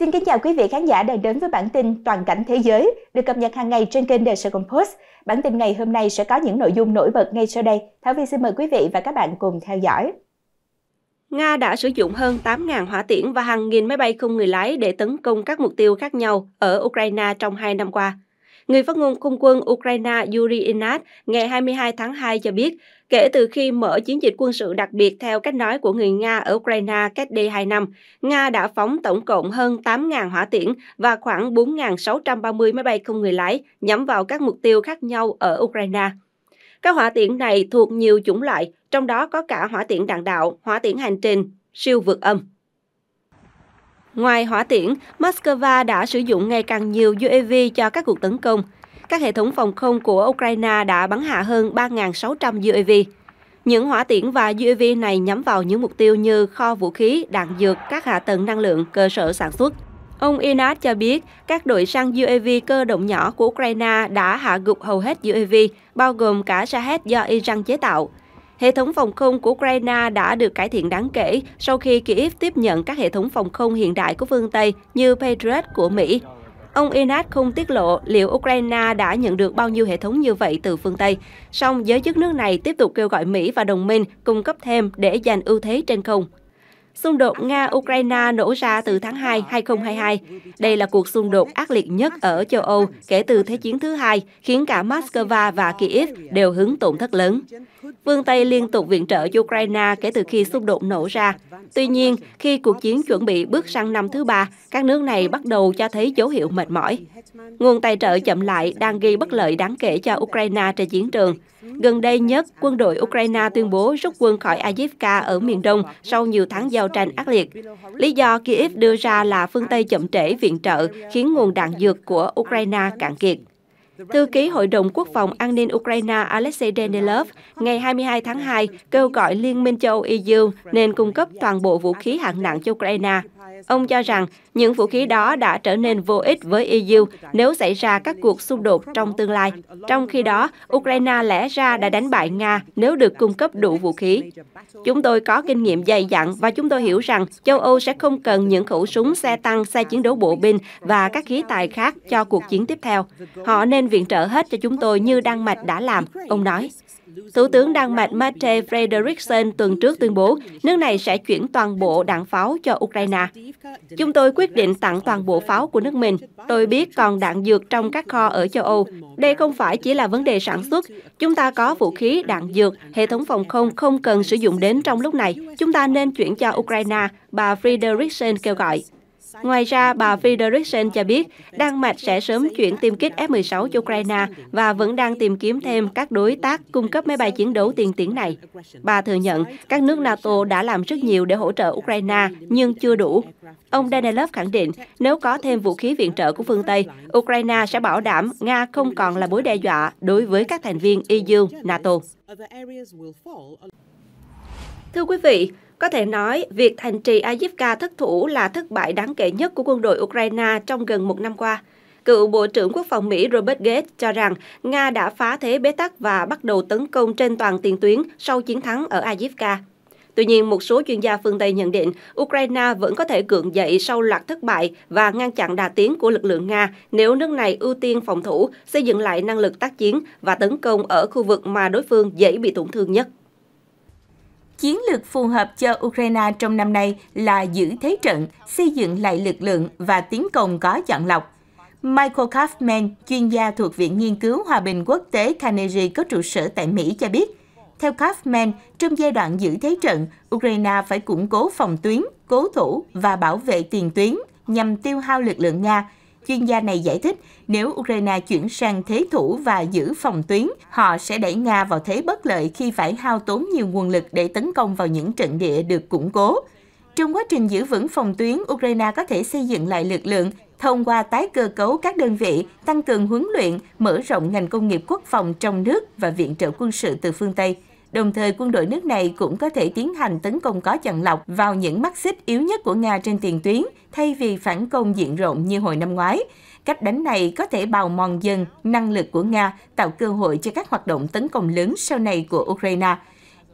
Xin kính chào quý vị khán giả đã đến với bản tin Toàn cảnh thế giới được cập nhật hàng ngày trên kênh The Sài Gòn Post. Bản tin ngày hôm nay sẽ có những nội dung nổi bật ngay sau đây. Thảo Vi xin mời quý vị và các bạn cùng theo dõi. Nga đã sử dụng hơn 8.000 hỏa tiễn và hàng nghìn máy bay không người lái để tấn công các mục tiêu khác nhau ở Ukraine trong hai năm qua. Người phát ngôn không quân Ukraine Yuri Inat ngày 22 tháng 2 cho biết, kể từ khi mở chiến dịch quân sự đặc biệt theo cách nói của người Nga ở Ukraine cách đây 2 năm, Nga đã phóng tổng cộng hơn 8.000 hỏa tiễn và khoảng 4.630 máy bay không người lái nhắm vào các mục tiêu khác nhau ở Ukraine. Các hỏa tiễn này thuộc nhiều chủng loại, trong đó có cả hỏa tiễn đạn đạo, hỏa tiễn hành trình, siêu vượt âm. Ngoài hỏa tiễn, Moscow đã sử dụng ngày càng nhiều UAV cho các cuộc tấn công. Các hệ thống phòng không của Ukraine đã bắn hạ hơn 3.600 UAV. Những hỏa tiễn và UAV này nhắm vào những mục tiêu như kho vũ khí, đạn dược, các hạ tầng năng lượng, cơ sở sản xuất. Ông Inat cho biết, các đội săn UAV cơ động nhỏ của Ukraine đã hạ gục hầu hết UAV, bao gồm cả Shahed do Iran chế tạo. Hệ thống phòng không của Ukraine đã được cải thiện đáng kể sau khi Kyiv tiếp nhận các hệ thống phòng không hiện đại của phương Tây như Patriot của Mỹ. Ông Inat không tiết lộ liệu Ukraine đã nhận được bao nhiêu hệ thống như vậy từ phương Tây. Song giới chức nước này tiếp tục kêu gọi Mỹ và đồng minh cung cấp thêm để giành ưu thế trên không. Xung đột Nga-Ukraine nổ ra từ tháng 2, 2022. Đây là cuộc xung đột ác liệt nhất ở châu Âu kể từ Thế chiến thứ hai, khiến cả Moscow và Kiev đều hứng tổn thất lớn. Phương Tây liên tục viện trợ Ukraine kể từ khi xung đột nổ ra. Tuy nhiên, khi cuộc chiến chuẩn bị bước sang năm thứ ba, các nước này bắt đầu cho thấy dấu hiệu mệt mỏi. Nguồn tài trợ chậm lại đang gây bất lợi đáng kể cho Ukraine trên chiến trường. Gần đây nhất, quân đội Ukraine tuyên bố rút quân khỏi Avdiivka ở miền đông sau nhiều tháng giao tranh ác liệt. Lý do Kiev đưa ra là phương Tây chậm trễ viện trợ khiến nguồn đạn dược của Ukraine cạn kiệt. Thư ký Hội đồng Quốc phòng An ninh Ukraine Alexei Denilov ngày 22 tháng 2 kêu gọi Liên minh châu Âu EU nên cung cấp toàn bộ vũ khí hạng nặng cho Ukraine Ông cho rằng những vũ khí đó đã trở nên vô ích với EU nếu xảy ra các cuộc xung đột trong tương lai. Trong khi đó, Ukraine lẽ ra đã đánh bại Nga nếu được cung cấp đủ vũ khí. Chúng tôi có kinh nghiệm dày dặn và chúng tôi hiểu rằng châu Âu sẽ không cần những khẩu súng xe tăng, xe chiến đấu bộ binh và các khí tài khác cho cuộc chiến tiếp theo. Họ nên viện trợ hết cho chúng tôi như Đan Mạch đã làm, ông nói. Thủ tướng Đan Mạch Mette Frederiksen tuần trước tuyên bố nước này sẽ chuyển toàn bộ đạn pháo cho Ukraine. Chúng tôi quyết định tặng toàn bộ pháo của nước mình. Tôi biết còn đạn dược trong các kho ở châu Âu. Đây không phải chỉ là vấn đề sản xuất. Chúng ta có vũ khí, đạn dược, hệ thống phòng không không cần sử dụng đến trong lúc này. Chúng ta nên chuyển cho Ukraine, bà Frederiksen kêu gọi. Ngoài ra, bà Federiksen cho biết Đan Mạch sẽ sớm chuyển tiêm kích F-16 cho Ukraine và vẫn đang tìm kiếm thêm các đối tác cung cấp máy bay chiến đấu tiên tiến này. Bà thừa nhận các nước NATO đã làm rất nhiều để hỗ trợ Ukraine nhưng chưa đủ. Ông Danilov khẳng định nếu có thêm vũ khí viện trợ của phương Tây, Ukraine sẽ bảo đảm Nga không còn là mối đe dọa đối với các thành viên EU, NATO. Thưa quý vị, có thể nói, việc thành trì Avdiivka thất thủ là thất bại đáng kể nhất của quân đội Ukraine trong gần một năm qua. Cựu Bộ trưởng Quốc phòng Mỹ Robert Gates cho rằng Nga đã phá thế bế tắc và bắt đầu tấn công trên toàn tiền tuyến sau chiến thắng ở Avdiivka. Tuy nhiên, một số chuyên gia phương Tây nhận định Ukraine vẫn có thể cưỡng dậy sau loạt thất bại và ngăn chặn đà tiến của lực lượng Nga nếu nước này ưu tiên phòng thủ, xây dựng lại năng lực tác chiến và tấn công ở khu vực mà đối phương dễ bị tổn thương nhất. Chiến lược phù hợp cho Ukraine trong năm nay là giữ thế trận, xây dựng lại lực lượng và tiến công có chọn lọc. Michael Kaufman, chuyên gia thuộc Viện Nghiên cứu Hòa bình Quốc tế Carnegie có trụ sở tại Mỹ cho biết, theo Kaufman, trong giai đoạn giữ thế trận, Ukraine phải củng cố phòng tuyến, cố thủ và bảo vệ tiền tuyến nhằm tiêu hao lực lượng Nga, Chuyên gia này giải thích, nếu Ukraine chuyển sang thế thủ và giữ phòng tuyến, họ sẽ đẩy Nga vào thế bất lợi khi phải hao tốn nhiều nguồn lực để tấn công vào những trận địa được củng cố. Trong quá trình giữ vững phòng tuyến, Ukraine có thể xây dựng lại lực lượng thông qua tái cơ cấu các đơn vị, tăng cường huấn luyện, mở rộng ngành công nghiệp quốc phòng trong nước và viện trợ quân sự từ phương Tây. Đồng thời, quân đội nước này cũng có thể tiến hành tấn công có chặn lọc vào những mắt xích yếu nhất của Nga trên tiền tuyến, thay vì phản công diện rộng như hồi năm ngoái. Cách đánh này có thể bào mòn dần năng lực của Nga, tạo cơ hội cho các hoạt động tấn công lớn sau này của Ukraine.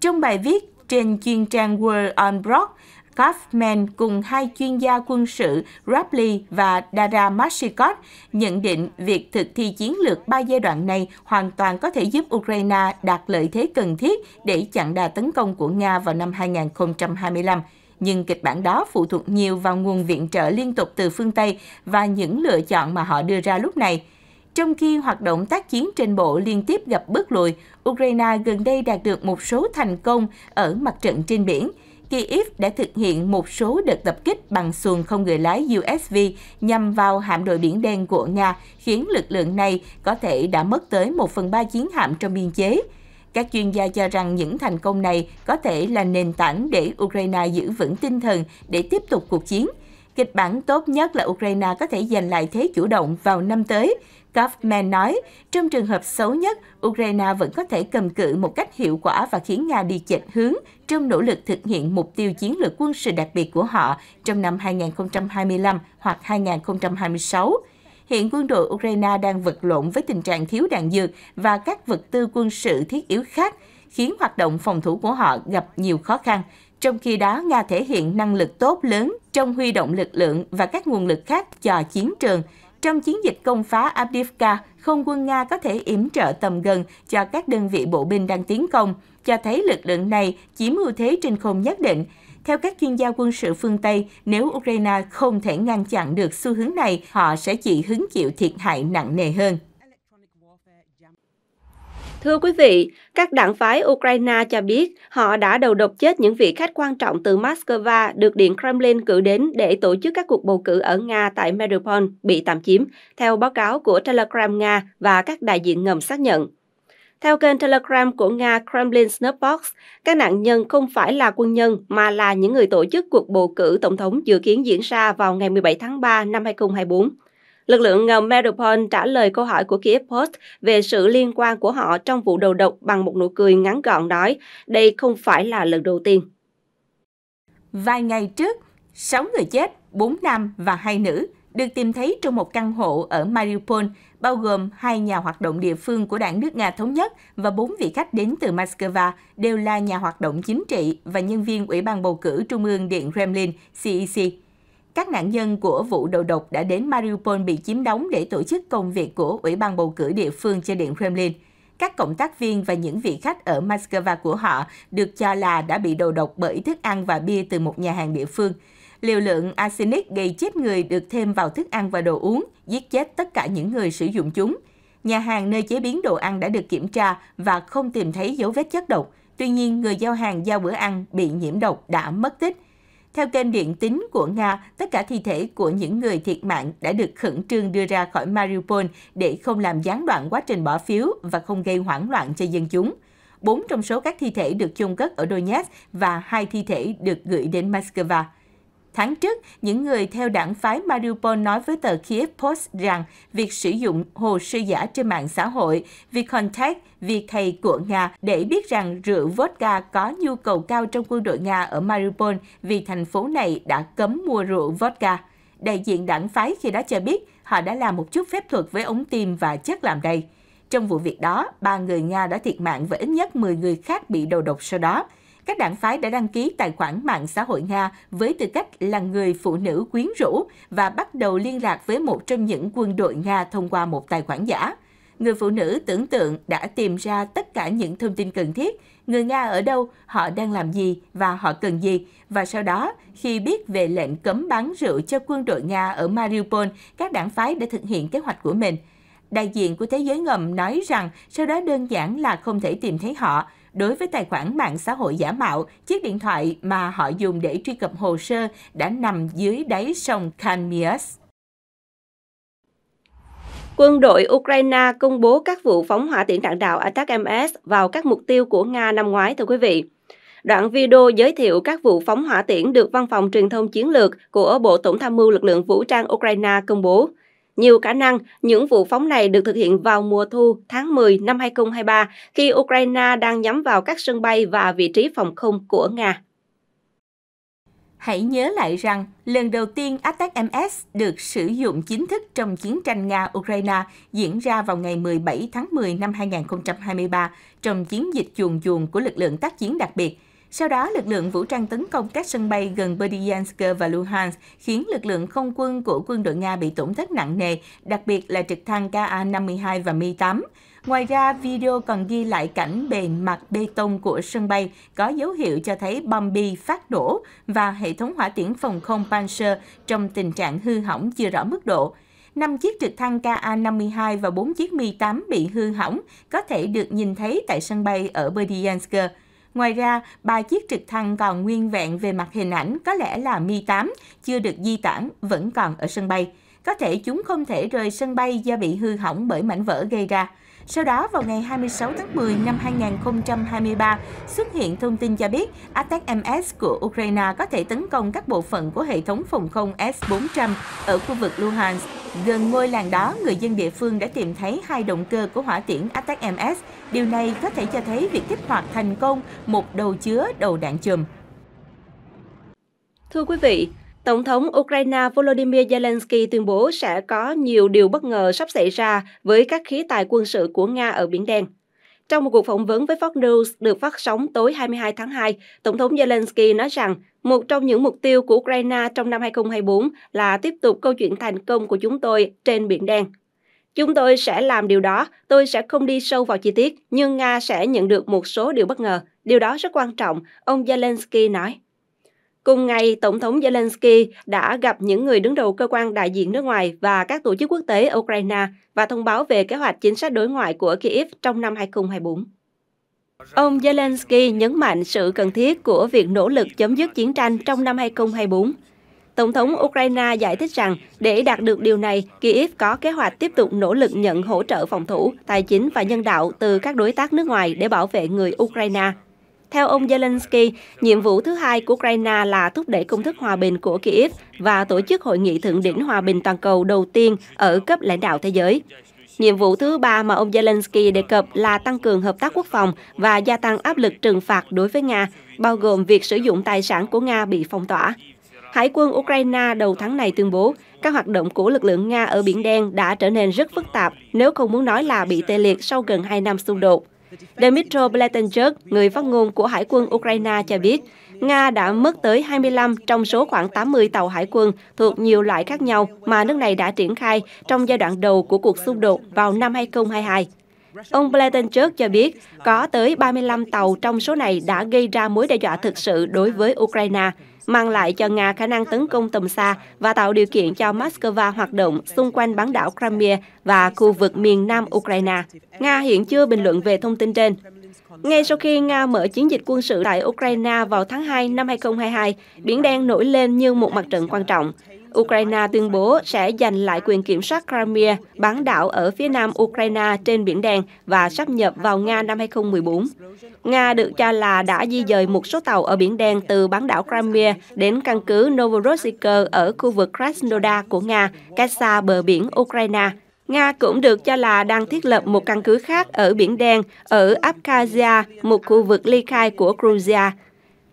Trong bài viết trên chuyên trang World on Broad, Kaufman cùng hai chuyên gia quân sự Rapley và Dara Mashikot nhận định việc thực thi chiến lược ba giai đoạn này hoàn toàn có thể giúp Ukraine đạt lợi thế cần thiết để chặn đà tấn công của Nga vào năm 2025 nhưng kịch bản đó phụ thuộc nhiều vào nguồn viện trợ liên tục từ phương Tây và những lựa chọn mà họ đưa ra lúc này. Trong khi hoạt động tác chiến trên bộ liên tiếp gặp bước lùi, Ukraine gần đây đạt được một số thành công ở mặt trận trên biển. Kyiv đã thực hiện một số đợt tập kích bằng xuồng không người lái USV nhằm vào hạm đội Biển Đen của Nga, khiến lực lượng này có thể đã mất tới 1 phần 3 chiến hạm trong biên chế. Các chuyên gia cho rằng những thành công này có thể là nền tảng để Ukraine giữ vững tinh thần để tiếp tục cuộc chiến – Kịch bản tốt nhất là Ukraine có thể giành lại thế chủ động vào năm tới. Kaufman nói, trong trường hợp xấu nhất, Ukraine vẫn có thể cầm cự một cách hiệu quả và khiến Nga đi chệch hướng trong nỗ lực thực hiện mục tiêu chiến lược quân sự đặc biệt của họ trong năm 2025 hoặc 2026 hiện quân đội Ukraine đang vật lộn với tình trạng thiếu đạn dược và các vật tư quân sự thiết yếu khác, khiến hoạt động phòng thủ của họ gặp nhiều khó khăn. Trong khi đó, Nga thể hiện năng lực tốt lớn trong huy động lực lượng và các nguồn lực khác cho chiến trường. Trong chiến dịch công phá Abdivka, không quân Nga có thể yểm trợ tầm gần cho các đơn vị bộ binh đang tiến công, cho thấy lực lượng này chiếm ưu thế trên không nhất định. Theo các chuyên gia quân sự phương Tây, nếu Ukraine không thể ngăn chặn được xu hướng này, họ sẽ chỉ hứng chịu thiệt hại nặng nề hơn. Thưa quý vị, các đảng phái Ukraine cho biết họ đã đầu độc chết những vị khách quan trọng từ Moscow được Điện Kremlin cử đến để tổ chức các cuộc bầu cử ở Nga tại Mariupol bị tạm chiếm, theo báo cáo của Telegram Nga và các đại diện ngầm xác nhận. Theo kênh Telegram của Nga Kremlin Snapbox, các nạn nhân không phải là quân nhân mà là những người tổ chức cuộc bầu cử tổng thống dự kiến diễn ra vào ngày 17 tháng 3 năm 2024. Lực lượng ngầm Mariupol trả lời câu hỏi của Kiev Post về sự liên quan của họ trong vụ đầu độc bằng một nụ cười ngắn gọn nói, đây không phải là lần đầu tiên. Vài ngày trước, 6 người chết, 4 nam và 2 nữ được tìm thấy trong một căn hộ ở Mariupol, bao gồm hai nhà hoạt động địa phương của đảng nước Nga Thống Nhất và bốn vị khách đến từ Moscow đều là nhà hoạt động chính trị và nhân viên Ủy ban bầu cử Trung ương Điện Kremlin, CEC. E các nạn nhân của vụ đầu độc đã đến Mariupol bị chiếm đóng để tổ chức công việc của Ủy ban bầu cử địa phương cho Điện Kremlin. Các cộng tác viên và những vị khách ở Moscow của họ được cho là đã bị đầu độc bởi thức ăn và bia từ một nhà hàng địa phương. Liều lượng arsenic gây chết người được thêm vào thức ăn và đồ uống, giết chết tất cả những người sử dụng chúng. Nhà hàng nơi chế biến đồ ăn đã được kiểm tra và không tìm thấy dấu vết chất độc. Tuy nhiên, người giao hàng giao bữa ăn bị nhiễm độc đã mất tích. Theo kênh điện tín của Nga, tất cả thi thể của những người thiệt mạng đã được khẩn trương đưa ra khỏi Mariupol để không làm gián đoạn quá trình bỏ phiếu và không gây hoảng loạn cho dân chúng. Bốn trong số các thi thể được chôn cất ở Donetsk và hai thi thể được gửi đến Moscow. Tháng trước, những người theo đảng phái Mariupol nói với tờ Kiev Post rằng việc sử dụng hồ sơ giả trên mạng xã hội contact việc thầy của Nga để biết rằng rượu vodka có nhu cầu cao trong quân đội Nga ở Mariupol vì thành phố này đã cấm mua rượu vodka. Đại diện đảng phái khi đó cho biết họ đã làm một chút phép thuật với ống tim và chất làm đầy. Trong vụ việc đó, ba người Nga đã thiệt mạng và ít nhất 10 người khác bị đầu độc sau đó các đảng phái đã đăng ký tài khoản mạng xã hội Nga với tư cách là người phụ nữ quyến rũ và bắt đầu liên lạc với một trong những quân đội Nga thông qua một tài khoản giả. Người phụ nữ tưởng tượng đã tìm ra tất cả những thông tin cần thiết, người Nga ở đâu, họ đang làm gì và họ cần gì. Và sau đó, khi biết về lệnh cấm bán rượu cho quân đội Nga ở Mariupol, các đảng phái đã thực hiện kế hoạch của mình. Đại diện của Thế giới ngầm nói rằng sau đó đơn giản là không thể tìm thấy họ, đối với tài khoản mạng xã hội giả mạo, chiếc điện thoại mà họ dùng để truy cập hồ sơ đã nằm dưới đáy sông Khanmias. Quân đội Ukraine công bố các vụ phóng hỏa tiễn đạn đạo Attack-MS vào các mục tiêu của Nga năm ngoái, thưa quý vị. Đoạn video giới thiệu các vụ phóng hỏa tiễn được Văn phòng Truyền thông Chiến lược của Bộ Tổng tham mưu lực lượng vũ trang Ukraine công bố. Nhiều khả năng, những vụ phóng này được thực hiện vào mùa thu tháng 10 năm 2023 khi Ukraine đang nhắm vào các sân bay và vị trí phòng không của Nga. Hãy nhớ lại rằng, lần đầu tiên ATAC-MS được sử dụng chính thức trong chiến tranh Nga-Ukraine diễn ra vào ngày 17 tháng 10 năm 2023 trong chiến dịch chuồn chuồn của lực lượng tác chiến đặc biệt – sau đó, lực lượng vũ trang tấn công các sân bay gần Berdyansk và Luhansk, khiến lực lượng không quân của quân đội Nga bị tổn thất nặng nề, đặc biệt là trực thăng Ka-52 và Mi-8. Ngoài ra, video còn ghi lại cảnh bề mặt bê tông của sân bay có dấu hiệu cho thấy bom bi phát nổ và hệ thống hỏa tiễn phòng không Panzer trong tình trạng hư hỏng chưa rõ mức độ. 5 chiếc trực thăng Ka-52 và 4 chiếc Mi-8 bị hư hỏng có thể được nhìn thấy tại sân bay ở Berdyansk. Ngoài ra, ba chiếc trực thăng còn nguyên vẹn về mặt hình ảnh có lẽ là Mi-8, chưa được di tản, vẫn còn ở sân bay. Có thể chúng không thể rời sân bay do bị hư hỏng bởi mảnh vỡ gây ra. Sau đó, vào ngày 26 tháng 10 năm 2023, xuất hiện thông tin cho biết MS của Ukraine có thể tấn công các bộ phận của hệ thống phòng không S-400 ở khu vực Luhansk. Gần ngôi làng đó, người dân địa phương đã tìm thấy hai động cơ của hỏa tiễn MS. Điều này có thể cho thấy việc kích hoạt thành công một đầu chứa đầu đạn chùm. Thưa quý vị, Tổng thống Ukraine Volodymyr Zelensky tuyên bố sẽ có nhiều điều bất ngờ sắp xảy ra với các khí tài quân sự của Nga ở Biển Đen. Trong một cuộc phỏng vấn với Fox News được phát sóng tối 22 tháng 2, Tổng thống Zelensky nói rằng một trong những mục tiêu của Ukraine trong năm 2024 là tiếp tục câu chuyện thành công của chúng tôi trên Biển Đen. Chúng tôi sẽ làm điều đó, tôi sẽ không đi sâu vào chi tiết, nhưng Nga sẽ nhận được một số điều bất ngờ. Điều đó rất quan trọng, ông Zelensky nói. Cùng ngày, Tổng thống Zelensky đã gặp những người đứng đầu cơ quan đại diện nước ngoài và các tổ chức quốc tế ở Ukraine và thông báo về kế hoạch chính sách đối ngoại của Kyiv trong năm 2024. Ông Zelensky nhấn mạnh sự cần thiết của việc nỗ lực chấm dứt chiến tranh trong năm 2024. Tổng thống Ukraine giải thích rằng để đạt được điều này, Kyiv có kế hoạch tiếp tục nỗ lực nhận hỗ trợ phòng thủ, tài chính và nhân đạo từ các đối tác nước ngoài để bảo vệ người Ukraine. Theo ông Zelensky, nhiệm vụ thứ hai của Ukraine là thúc đẩy công thức hòa bình của Kiev và tổ chức hội nghị thượng đỉnh hòa bình toàn cầu đầu tiên ở cấp lãnh đạo thế giới. Nhiệm vụ thứ ba mà ông Zelensky đề cập là tăng cường hợp tác quốc phòng và gia tăng áp lực trừng phạt đối với Nga, bao gồm việc sử dụng tài sản của Nga bị phong tỏa. Hải quân Ukraine đầu tháng này tuyên bố các hoạt động của lực lượng Nga ở Biển Đen đã trở nên rất phức tạp nếu không muốn nói là bị tê liệt sau gần 2 năm xung đột. Dmitro Blattenchuk, người phát ngôn của Hải quân Ukraine cho biết, Nga đã mất tới 25 trong số khoảng 80 tàu hải quân thuộc nhiều loại khác nhau mà nước này đã triển khai trong giai đoạn đầu của cuộc xung đột vào năm 2022. Ông Blattenchuk cho biết có tới 35 tàu trong số này đã gây ra mối đe dọa thực sự đối với Ukraine, mang lại cho Nga khả năng tấn công tầm xa và tạo điều kiện cho Moscow hoạt động xung quanh bán đảo Crimea và khu vực miền nam Ukraine. Nga hiện chưa bình luận về thông tin trên. Ngay sau khi Nga mở chiến dịch quân sự tại Ukraine vào tháng 2 năm 2022, Biển Đen nổi lên như một mặt trận quan trọng. Ukraine tuyên bố sẽ giành lại quyền kiểm soát Crimea, bán đảo ở phía nam Ukraine trên Biển Đen và sắp nhập vào Nga năm 2014. Nga được cho là đã di dời một số tàu ở Biển Đen từ bán đảo Crimea đến căn cứ Novorossiysk ở khu vực Krasnodar của Nga, cách xa bờ biển Ukraine. Nga cũng được cho là đang thiết lập một căn cứ khác ở Biển Đen, ở Abkhazia, một khu vực ly khai của Georgia.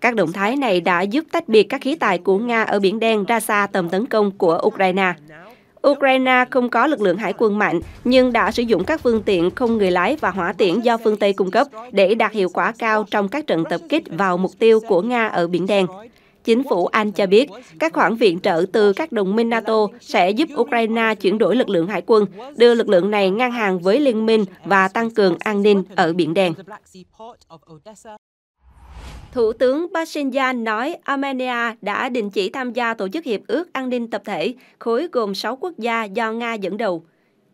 Các động thái này đã giúp tách biệt các khí tài của Nga ở Biển Đen ra xa tầm tấn công của Ukraine. Ukraine không có lực lượng hải quân mạnh, nhưng đã sử dụng các phương tiện không người lái và hỏa tiễn do phương Tây cung cấp để đạt hiệu quả cao trong các trận tập kích vào mục tiêu của Nga ở Biển Đen. Chính phủ Anh cho biết, các khoản viện trợ từ các đồng minh NATO sẽ giúp Ukraine chuyển đổi lực lượng hải quân, đưa lực lượng này ngang hàng với liên minh và tăng cường an ninh ở Biển Đen. Thủ tướng Pashinyan nói Armenia đã đình chỉ tham gia Tổ chức Hiệp ước An ninh Tập thể, khối gồm 6 quốc gia do Nga dẫn đầu.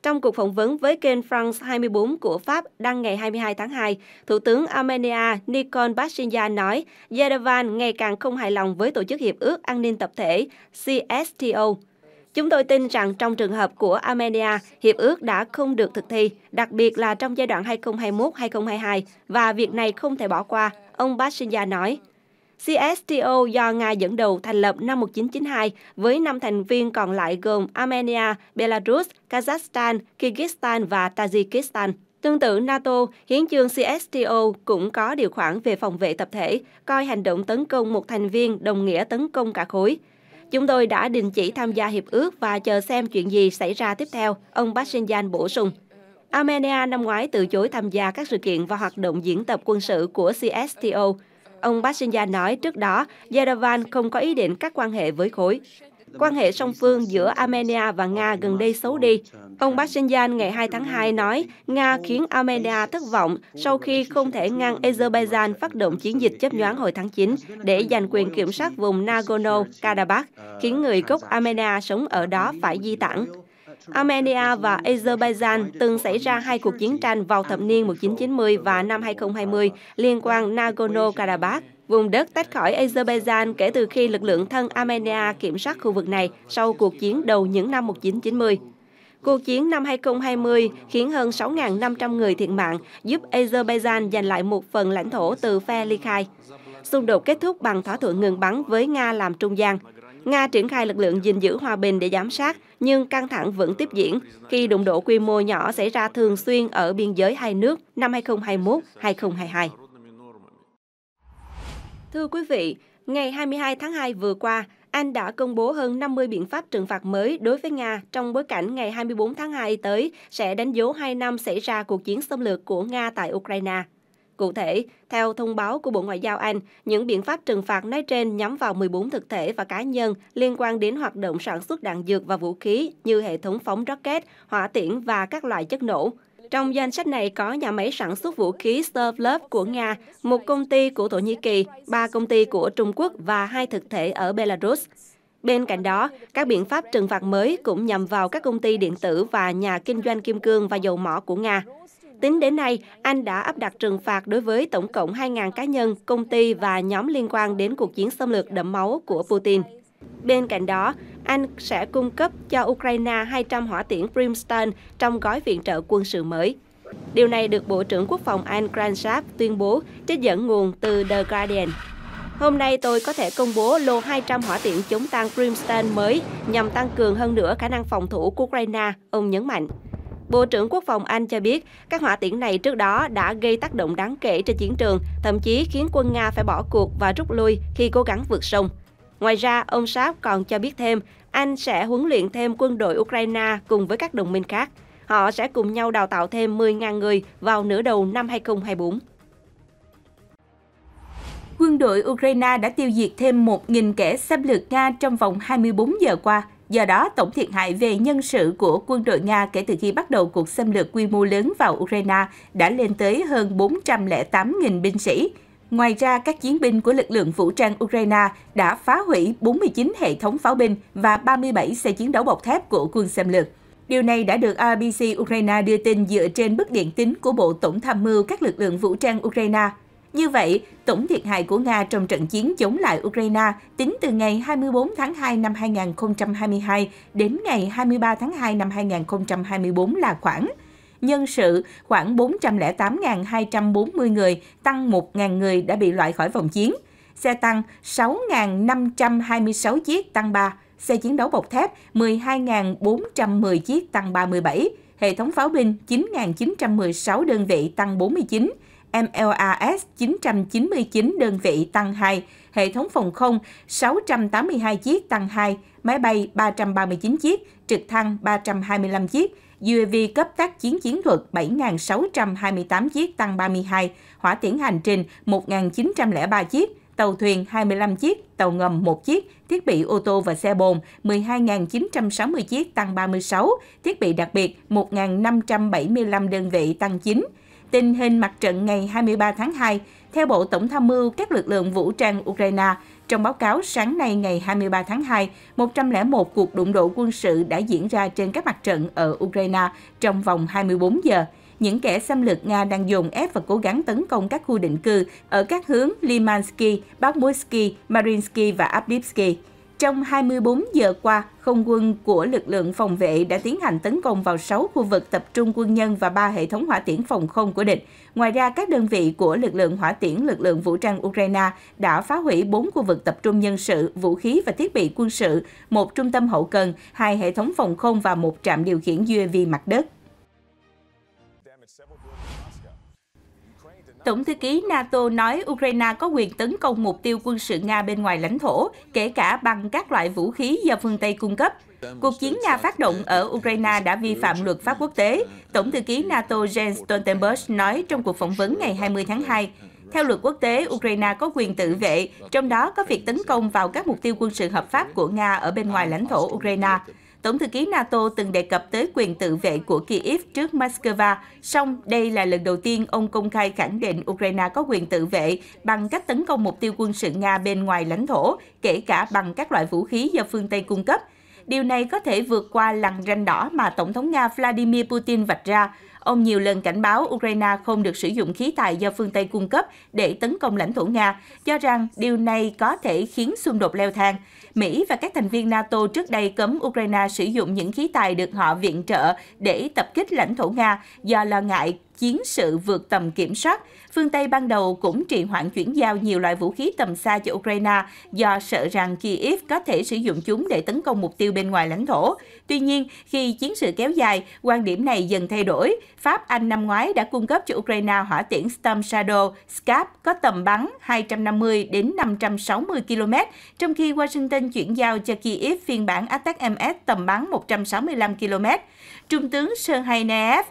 Trong cuộc phỏng vấn với kênh France 24 của Pháp đăng ngày 22 tháng 2, Thủ tướng Armenia Nikol Pashinyan nói Yerevan ngày càng không hài lòng với Tổ chức Hiệp ước An ninh Tập thể CSTO. Chúng tôi tin rằng trong trường hợp của Armenia, hiệp ước đã không được thực thi, đặc biệt là trong giai đoạn 2021-2022 và việc này không thể bỏ qua, ông Pashinyan nói. CSTO do Nga dẫn đầu thành lập năm 1992 với 5 thành viên còn lại gồm Armenia, Belarus, Kazakhstan, Kyrgyzstan và Tajikistan. Tương tự NATO, hiến chương CSTO cũng có điều khoản về phòng vệ tập thể, coi hành động tấn công một thành viên đồng nghĩa tấn công cả khối. Chúng tôi đã đình chỉ tham gia hiệp ước và chờ xem chuyện gì xảy ra tiếp theo, ông Pashinyan bổ sung. Armenia năm ngoái từ chối tham gia các sự kiện và hoạt động diễn tập quân sự của CSTO, Ông Pashinyan nói trước đó, Yerevan không có ý định cắt quan hệ với khối. Quan hệ song phương giữa Armenia và Nga gần đây xấu đi. Ông Pashinyan ngày 2 tháng 2 nói Nga khiến Armenia thất vọng sau khi không thể ngăn Azerbaijan phát động chiến dịch chấp nhoáng hồi tháng 9 để giành quyền kiểm soát vùng Nagorno-Karabakh, khiến người gốc Armenia sống ở đó phải di tản. Armenia và Azerbaijan từng xảy ra hai cuộc chiến tranh vào thập niên 1990 và năm 2020 liên quan Nagorno-Karabakh. Vùng đất tách khỏi Azerbaijan kể từ khi lực lượng thân Armenia kiểm soát khu vực này sau cuộc chiến đầu những năm 1990. Cuộc chiến năm 2020 khiến hơn 6.500 người thiệt mạng, giúp Azerbaijan giành lại một phần lãnh thổ từ phe ly khai. Xung đột kết thúc bằng thỏa thuận ngừng bắn với Nga làm trung gian. Nga triển khai lực lượng gìn giữ hòa bình để giám sát, nhưng căng thẳng vẫn tiếp diễn khi đụng độ quy mô nhỏ xảy ra thường xuyên ở biên giới hai nước năm 2021-2022. Thưa quý vị, ngày 22 tháng 2 vừa qua, anh đã công bố hơn 50 biện pháp trừng phạt mới đối với Nga trong bối cảnh ngày 24 tháng 2 tới sẽ đánh dấu 2 năm xảy ra cuộc chiến xâm lược của Nga tại Ukraine. Cụ thể, theo thông báo của Bộ Ngoại giao Anh, những biện pháp trừng phạt nói trên nhắm vào 14 thực thể và cá nhân liên quan đến hoạt động sản xuất đạn dược và vũ khí như hệ thống phóng rocket, hỏa tiễn và các loại chất nổ. Trong danh sách này có nhà máy sản xuất vũ khí Servlov của Nga, một công ty của Thổ Nhĩ Kỳ, ba công ty của Trung Quốc và hai thực thể ở Belarus. Bên cạnh đó, các biện pháp trừng phạt mới cũng nhằm vào các công ty điện tử và nhà kinh doanh kim cương và dầu mỏ của Nga. Tính đến nay, Anh đã áp đặt trừng phạt đối với tổng cộng 2.000 cá nhân, công ty và nhóm liên quan đến cuộc chiến xâm lược đẫm máu của Putin. Bên cạnh đó, Anh sẽ cung cấp cho Ukraine 200 hỏa tiễn Brimstone trong gói viện trợ quân sự mới. Điều này được Bộ trưởng Quốc phòng Anh Granshap tuyên bố trích dẫn nguồn từ The Guardian. Hôm nay tôi có thể công bố lô 200 hỏa tiễn chống tăng Brimstone mới nhằm tăng cường hơn nữa khả năng phòng thủ của Ukraine, ông nhấn mạnh. Bộ trưởng Quốc phòng Anh cho biết, các hỏa tiễn này trước đó đã gây tác động đáng kể trên chiến trường, thậm chí khiến quân Nga phải bỏ cuộc và rút lui khi cố gắng vượt sông. Ngoài ra, ông Sáp còn cho biết thêm, Anh sẽ huấn luyện thêm quân đội Ukraine cùng với các đồng minh khác. Họ sẽ cùng nhau đào tạo thêm 10.000 người vào nửa đầu năm 2024 quân đội Ukraine đã tiêu diệt thêm 1.000 kẻ xâm lược Nga trong vòng 24 giờ qua. Do đó, tổng thiệt hại về nhân sự của quân đội Nga kể từ khi bắt đầu cuộc xâm lược quy mô lớn vào Ukraine đã lên tới hơn 408.000 binh sĩ. Ngoài ra, các chiến binh của lực lượng vũ trang Ukraine đã phá hủy 49 hệ thống pháo binh và 37 xe chiến đấu bọc thép của quân xâm lược. Điều này đã được RBC Ukraine đưa tin dựa trên bức điện tính của Bộ Tổng tham mưu các lực lượng vũ trang Ukraine như vậy, tổng thiệt hại của Nga trong trận chiến chống lại Ukraine tính từ ngày 24 tháng 2 năm 2022 đến ngày 23 tháng 2 năm 2024 là khoảng nhân sự khoảng 408.240 người, tăng 1.000 người đã bị loại khỏi vòng chiến. Xe tăng 6.526 chiếc tăng 3, xe chiến đấu bọc thép 12.410 chiếc tăng 37, hệ thống pháo binh 9.916 đơn vị tăng 49, MLAS 999 đơn vị tăng 2, hệ thống phòng không 682 chiếc tăng 2, máy bay 339 chiếc, trực thăng 325 chiếc, UAV cấp tác chiến chiến thuật 7.628 chiếc tăng 32, hỏa tiễn hành trình 1.903 chiếc, tàu thuyền 25 chiếc, tàu ngầm 1 chiếc, thiết bị ô tô và xe bồn 12.960 chiếc tăng 36, thiết bị đặc biệt 1.575 đơn vị tăng 9, tình hình mặt trận ngày 23 tháng 2 theo Bộ Tổng tham mưu các lực lượng vũ trang Ukraine. Trong báo cáo sáng nay ngày 23 tháng 2, 101 cuộc đụng độ quân sự đã diễn ra trên các mặt trận ở Ukraine trong vòng 24 giờ. Những kẻ xâm lược Nga đang dồn ép và cố gắng tấn công các khu định cư ở các hướng Limansky, Bakhmutsky, Marinsky và Avdiivsky. Trong 24 giờ qua, không quân của lực lượng phòng vệ đã tiến hành tấn công vào 6 khu vực tập trung quân nhân và 3 hệ thống hỏa tiễn phòng không của địch. Ngoài ra, các đơn vị của lực lượng hỏa tiễn lực lượng vũ trang Ukraine đã phá hủy 4 khu vực tập trung nhân sự, vũ khí và thiết bị quân sự, một trung tâm hậu cần, hai hệ thống phòng không và một trạm điều khiển UAV mặt đất. Tổng thư ký NATO nói Ukraine có quyền tấn công mục tiêu quân sự Nga bên ngoài lãnh thổ, kể cả bằng các loại vũ khí do phương Tây cung cấp. Cuộc chiến Nga phát động ở Ukraine đã vi phạm luật pháp quốc tế, Tổng thư ký NATO Jens Stoltenberg nói trong cuộc phỏng vấn ngày 20 tháng 2. Theo luật quốc tế, Ukraine có quyền tự vệ, trong đó có việc tấn công vào các mục tiêu quân sự hợp pháp của Nga ở bên ngoài lãnh thổ Ukraine. Tổng thư ký NATO từng đề cập tới quyền tự vệ của Kyiv trước Moscow, song đây là lần đầu tiên ông công khai khẳng định Ukraine có quyền tự vệ bằng cách tấn công mục tiêu quân sự Nga bên ngoài lãnh thổ, kể cả bằng các loại vũ khí do phương Tây cung cấp. Điều này có thể vượt qua lằn ranh đỏ mà Tổng thống Nga Vladimir Putin vạch ra. Ông nhiều lần cảnh báo Ukraine không được sử dụng khí tài do phương Tây cung cấp để tấn công lãnh thổ Nga, cho rằng điều này có thể khiến xung đột leo thang. Mỹ và các thành viên NATO trước đây cấm Ukraine sử dụng những khí tài được họ viện trợ để tập kích lãnh thổ Nga do lo ngại chiến sự vượt tầm kiểm soát, phương Tây ban đầu cũng trì hoãn chuyển giao nhiều loại vũ khí tầm xa cho Ukraine do sợ rằng Kyiv có thể sử dụng chúng để tấn công mục tiêu bên ngoài lãnh thổ. Tuy nhiên, khi chiến sự kéo dài, quan điểm này dần thay đổi. Pháp Anh năm ngoái đã cung cấp cho Ukraine hỏa tiễn Storm Shadow SCAP có tầm bắn 250 đến 560 km, trong khi Washington chuyển giao cho Kyiv phiên bản Attack MS tầm bắn 165 km. Trung tướng Sơn Hay Neev,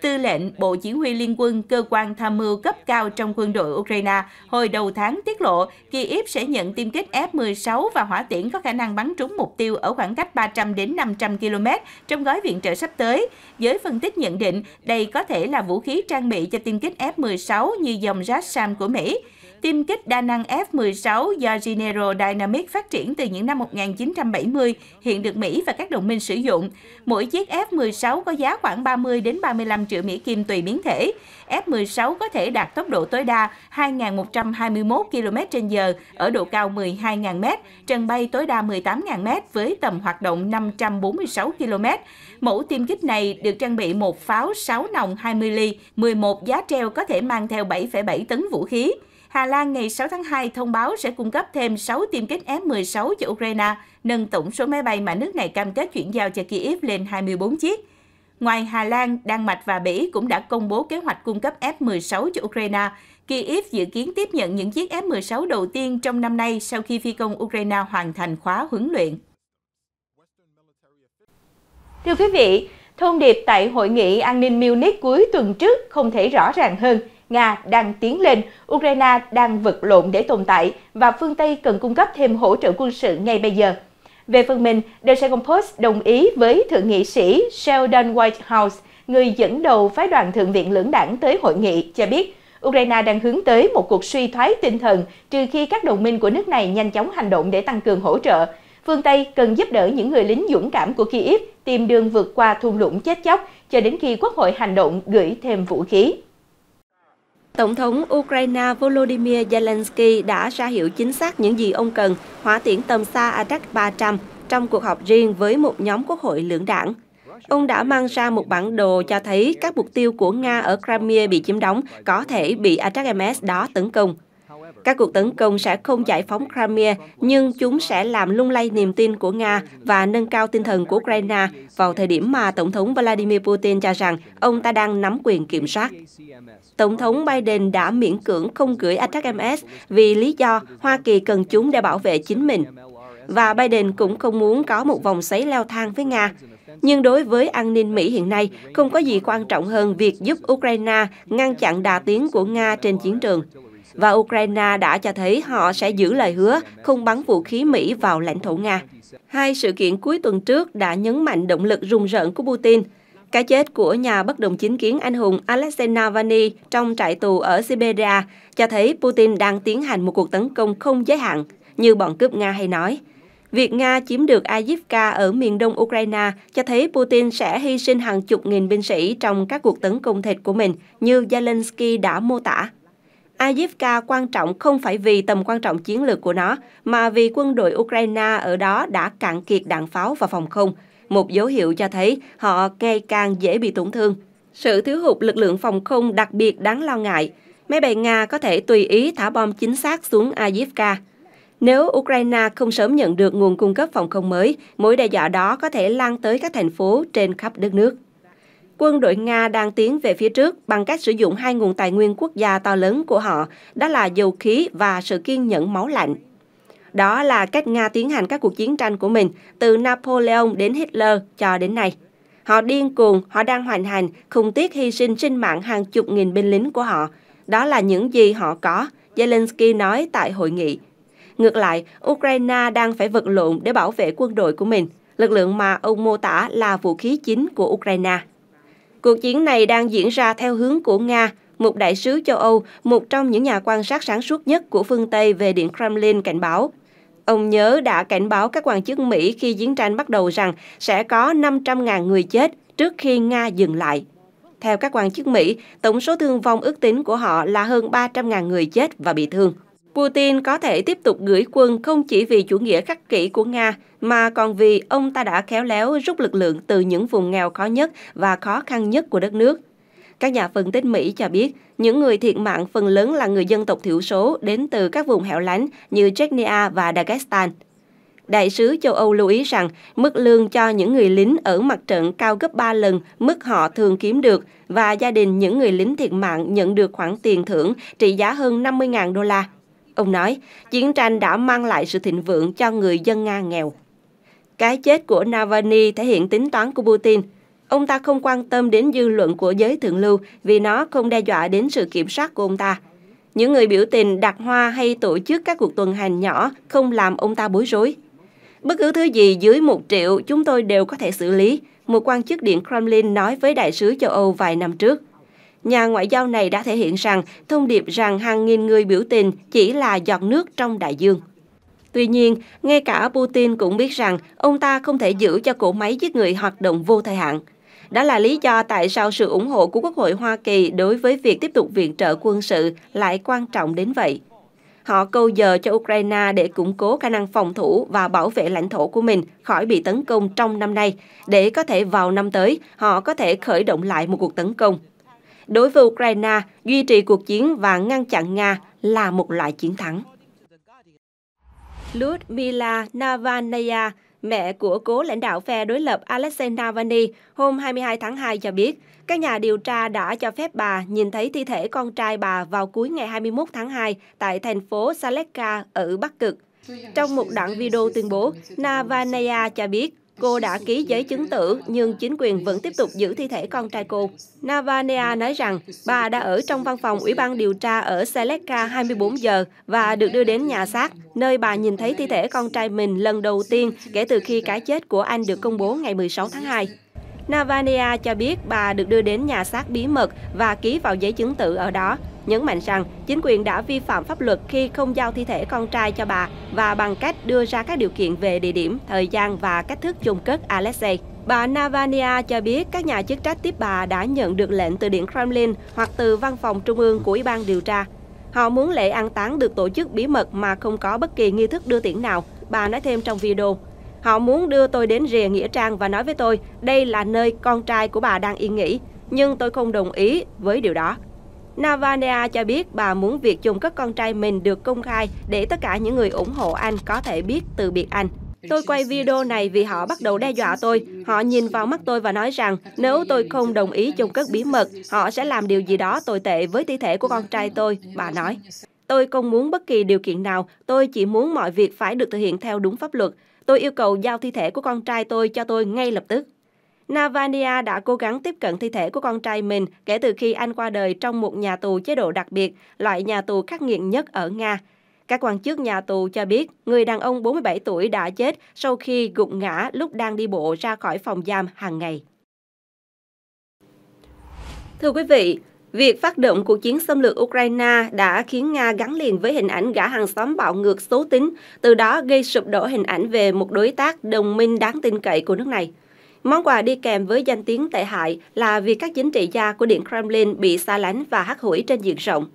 tư lệnh Bộ Chỉ huy Liên quân, cơ quan tham mưu cấp cao trong quân đội Ukraine, hồi đầu tháng tiết lộ Kyiv sẽ nhận tiêm kích F-16 và hỏa tiễn có khả năng bắn trúng mục tiêu ở khoảng cách 300 đến 500 km trong gói viện trợ sắp tới. Giới phân tích nhận định đây có thể là vũ khí trang bị cho tiêm kích F-16 như dòng Jassam của Mỹ. Tiêm kích đa năng F-16 do General Dynamics phát triển từ những năm 1970 hiện được Mỹ và các đồng minh sử dụng. Mỗi chiếc F-16 có giá khoảng 30 đến 35 triệu Mỹ Kim tùy biến thể. F-16 có thể đạt tốc độ tối đa 2.121 km h ở độ cao 12.000 m, trần bay tối đa 18.000 m với tầm hoạt động 546 km. Mẫu tiêm kích này được trang bị một pháo 6 nòng 20 ly, 11 giá treo có thể mang theo 7,7 tấn vũ khí. Hà Lan ngày 6 tháng 2 thông báo sẽ cung cấp thêm 6 tiêm kích F-16 cho Ukraine, nâng tổng số máy bay mà nước này cam kết chuyển giao cho Kyiv lên 24 chiếc. Ngoài Hà Lan, Đan Mạch và Bỉ cũng đã công bố kế hoạch cung cấp F-16 cho Ukraine. Kyiv dự kiến tiếp nhận những chiếc F-16 đầu tiên trong năm nay sau khi phi công Ukraine hoàn thành khóa huấn luyện. Thưa quý vị, thông điệp tại hội nghị an ninh Munich cuối tuần trước không thể rõ ràng hơn Nga đang tiến lên, Ukraine đang vật lộn để tồn tại và phương Tây cần cung cấp thêm hỗ trợ quân sự ngay bây giờ. Về phần mình, The Saigon Post đồng ý với Thượng nghị sĩ Sheldon Whitehouse, người dẫn đầu phái đoàn Thượng viện lưỡng đảng tới hội nghị, cho biết Ukraine đang hướng tới một cuộc suy thoái tinh thần trừ khi các đồng minh của nước này nhanh chóng hành động để tăng cường hỗ trợ. Phương Tây cần giúp đỡ những người lính dũng cảm của Kyiv tìm đường vượt qua thung lũng chết chóc cho đến khi Quốc hội hành động gửi thêm vũ khí. Tổng thống Ukraine Volodymyr Zelensky đã ra hiệu chính xác những gì ông cần, hỏa tiễn tầm xa Adak 300 trong cuộc họp riêng với một nhóm quốc hội lưỡng đảng. Ông đã mang ra một bản đồ cho thấy các mục tiêu của Nga ở Crimea bị chiếm đóng có thể bị Atak MS đó tấn công. Các cuộc tấn công sẽ không giải phóng Crimea, nhưng chúng sẽ làm lung lay niềm tin của Nga và nâng cao tinh thần của Ukraine vào thời điểm mà Tổng thống Vladimir Putin cho rằng ông ta đang nắm quyền kiểm soát. Tổng thống Biden đã miễn cưỡng không gửi attack MS vì lý do Hoa Kỳ cần chúng để bảo vệ chính mình. Và Biden cũng không muốn có một vòng xoáy leo thang với Nga. Nhưng đối với an ninh Mỹ hiện nay, không có gì quan trọng hơn việc giúp Ukraine ngăn chặn đà tiến của Nga trên chiến trường và Ukraine đã cho thấy họ sẽ giữ lời hứa không bắn vũ khí Mỹ vào lãnh thổ Nga. Hai sự kiện cuối tuần trước đã nhấn mạnh động lực rùng rợn của Putin. Cái chết của nhà bất đồng chính kiến anh hùng Alexei Navalny trong trại tù ở Siberia cho thấy Putin đang tiến hành một cuộc tấn công không giới hạn, như bọn cướp Nga hay nói. Việc Nga chiếm được Ayivka ở miền đông Ukraine cho thấy Putin sẽ hy sinh hàng chục nghìn binh sĩ trong các cuộc tấn công thịt của mình, như Zelensky đã mô tả. Avdiivka quan trọng không phải vì tầm quan trọng chiến lược của nó, mà vì quân đội Ukraine ở đó đã cạn kiệt đạn pháo và phòng không, một dấu hiệu cho thấy họ ngày càng dễ bị tổn thương. Sự thiếu hụt lực lượng phòng không đặc biệt đáng lo ngại. Máy bay Nga có thể tùy ý thả bom chính xác xuống Avdiivka. Nếu Ukraine không sớm nhận được nguồn cung cấp phòng không mới, mối đe dọa đó có thể lan tới các thành phố trên khắp đất nước quân đội Nga đang tiến về phía trước bằng cách sử dụng hai nguồn tài nguyên quốc gia to lớn của họ, đó là dầu khí và sự kiên nhẫn máu lạnh. Đó là cách Nga tiến hành các cuộc chiến tranh của mình từ Napoleon đến Hitler cho đến nay. Họ điên cuồng, họ đang hoành hành, không tiếc hy sinh sinh mạng hàng chục nghìn binh lính của họ. Đó là những gì họ có, Zelensky nói tại hội nghị. Ngược lại, Ukraine đang phải vật lộn để bảo vệ quân đội của mình, lực lượng mà ông mô tả là vũ khí chính của Ukraine. Cuộc chiến này đang diễn ra theo hướng của Nga, một đại sứ châu Âu, một trong những nhà quan sát sáng suốt nhất của phương Tây về Điện Kremlin cảnh báo. Ông nhớ đã cảnh báo các quan chức Mỹ khi chiến tranh bắt đầu rằng sẽ có 500.000 người chết trước khi Nga dừng lại. Theo các quan chức Mỹ, tổng số thương vong ước tính của họ là hơn 300.000 người chết và bị thương. Putin có thể tiếp tục gửi quân không chỉ vì chủ nghĩa khắc kỷ của Nga, mà còn vì ông ta đã khéo léo rút lực lượng từ những vùng nghèo khó nhất và khó khăn nhất của đất nước. Các nhà phân tích Mỹ cho biết, những người thiệt mạng phần lớn là người dân tộc thiểu số đến từ các vùng hẻo lánh như Chechnya và Dagestan. Đại sứ châu Âu lưu ý rằng mức lương cho những người lính ở mặt trận cao gấp 3 lần mức họ thường kiếm được và gia đình những người lính thiệt mạng nhận được khoản tiền thưởng trị giá hơn 50.000 đô la. Ông nói, chiến tranh đã mang lại sự thịnh vượng cho người dân Nga nghèo. Cái chết của Navalny thể hiện tính toán của Putin. Ông ta không quan tâm đến dư luận của giới thượng lưu vì nó không đe dọa đến sự kiểm soát của ông ta. Những người biểu tình đặt hoa hay tổ chức các cuộc tuần hành nhỏ không làm ông ta bối rối. Bất cứ thứ gì dưới một triệu chúng tôi đều có thể xử lý, một quan chức Điện Kremlin nói với đại sứ châu Âu vài năm trước. Nhà ngoại giao này đã thể hiện rằng thông điệp rằng hàng nghìn người biểu tình chỉ là giọt nước trong đại dương. Tuy nhiên, ngay cả Putin cũng biết rằng ông ta không thể giữ cho cỗ máy giết người hoạt động vô thời hạn. Đó là lý do tại sao sự ủng hộ của Quốc hội Hoa Kỳ đối với việc tiếp tục viện trợ quân sự lại quan trọng đến vậy. Họ câu giờ cho Ukraine để củng cố khả năng phòng thủ và bảo vệ lãnh thổ của mình khỏi bị tấn công trong năm nay, để có thể vào năm tới họ có thể khởi động lại một cuộc tấn công. Đối với Ukraine, duy trì cuộc chiến và ngăn chặn Nga là một loại chiến thắng. Ludmila Navalnaya, mẹ của cố lãnh đạo phe đối lập Alexei Navalny, hôm 22 tháng 2 cho biết, các nhà điều tra đã cho phép bà nhìn thấy thi thể con trai bà vào cuối ngày 21 tháng 2 tại thành phố Saleka ở Bắc Cực. Trong một đoạn video tuyên bố, Navalnaya cho biết Cô đã ký giấy chứng tử, nhưng chính quyền vẫn tiếp tục giữ thi thể con trai cô. Navanea nói rằng bà đã ở trong văn phòng Ủy ban điều tra ở Seleka 24 giờ và được đưa đến nhà xác, nơi bà nhìn thấy thi thể con trai mình lần đầu tiên kể từ khi cái chết của anh được công bố ngày 16 tháng 2. Navanea cho biết bà được đưa đến nhà xác bí mật và ký vào giấy chứng tử ở đó nhấn mạnh rằng chính quyền đã vi phạm pháp luật khi không giao thi thể con trai cho bà và bằng cách đưa ra các điều kiện về địa điểm, thời gian và cách thức chôn cất Alexei. Bà Navalnaya cho biết các nhà chức trách tiếp bà đã nhận được lệnh từ Điện Kremlin hoặc từ văn phòng trung ương của Ủy ban điều tra. Họ muốn lễ an táng được tổ chức bí mật mà không có bất kỳ nghi thức đưa tiễn nào, bà nói thêm trong video. Họ muốn đưa tôi đến rìa Nghĩa Trang và nói với tôi đây là nơi con trai của bà đang yên nghỉ, nhưng tôi không đồng ý với điều đó. Navalny cho biết bà muốn việc dùng cất con trai mình được công khai để tất cả những người ủng hộ anh có thể biết từ biệt anh. Tôi quay video này vì họ bắt đầu đe dọa tôi. Họ nhìn vào mắt tôi và nói rằng nếu tôi không đồng ý chung cất bí mật, họ sẽ làm điều gì đó tồi tệ với thi thể của con trai tôi, bà nói. Tôi không muốn bất kỳ điều kiện nào, tôi chỉ muốn mọi việc phải được thực hiện theo đúng pháp luật. Tôi yêu cầu giao thi thể của con trai tôi cho tôi ngay lập tức. Navania đã cố gắng tiếp cận thi thể của con trai mình kể từ khi anh qua đời trong một nhà tù chế độ đặc biệt, loại nhà tù khắc nghiệt nhất ở Nga. Các quan chức nhà tù cho biết, người đàn ông 47 tuổi đã chết sau khi gục ngã lúc đang đi bộ ra khỏi phòng giam hàng ngày. Thưa quý vị, Việc phát động cuộc chiến xâm lược Ukraine đã khiến Nga gắn liền với hình ảnh gã hàng xóm bạo ngược xấu tính, từ đó gây sụp đổ hình ảnh về một đối tác đồng minh đáng tin cậy của nước này. Món quà đi kèm với danh tiếng tệ hại là việc các chính trị gia của Điện Kremlin bị xa lánh và hắt hủi trên diện rộng.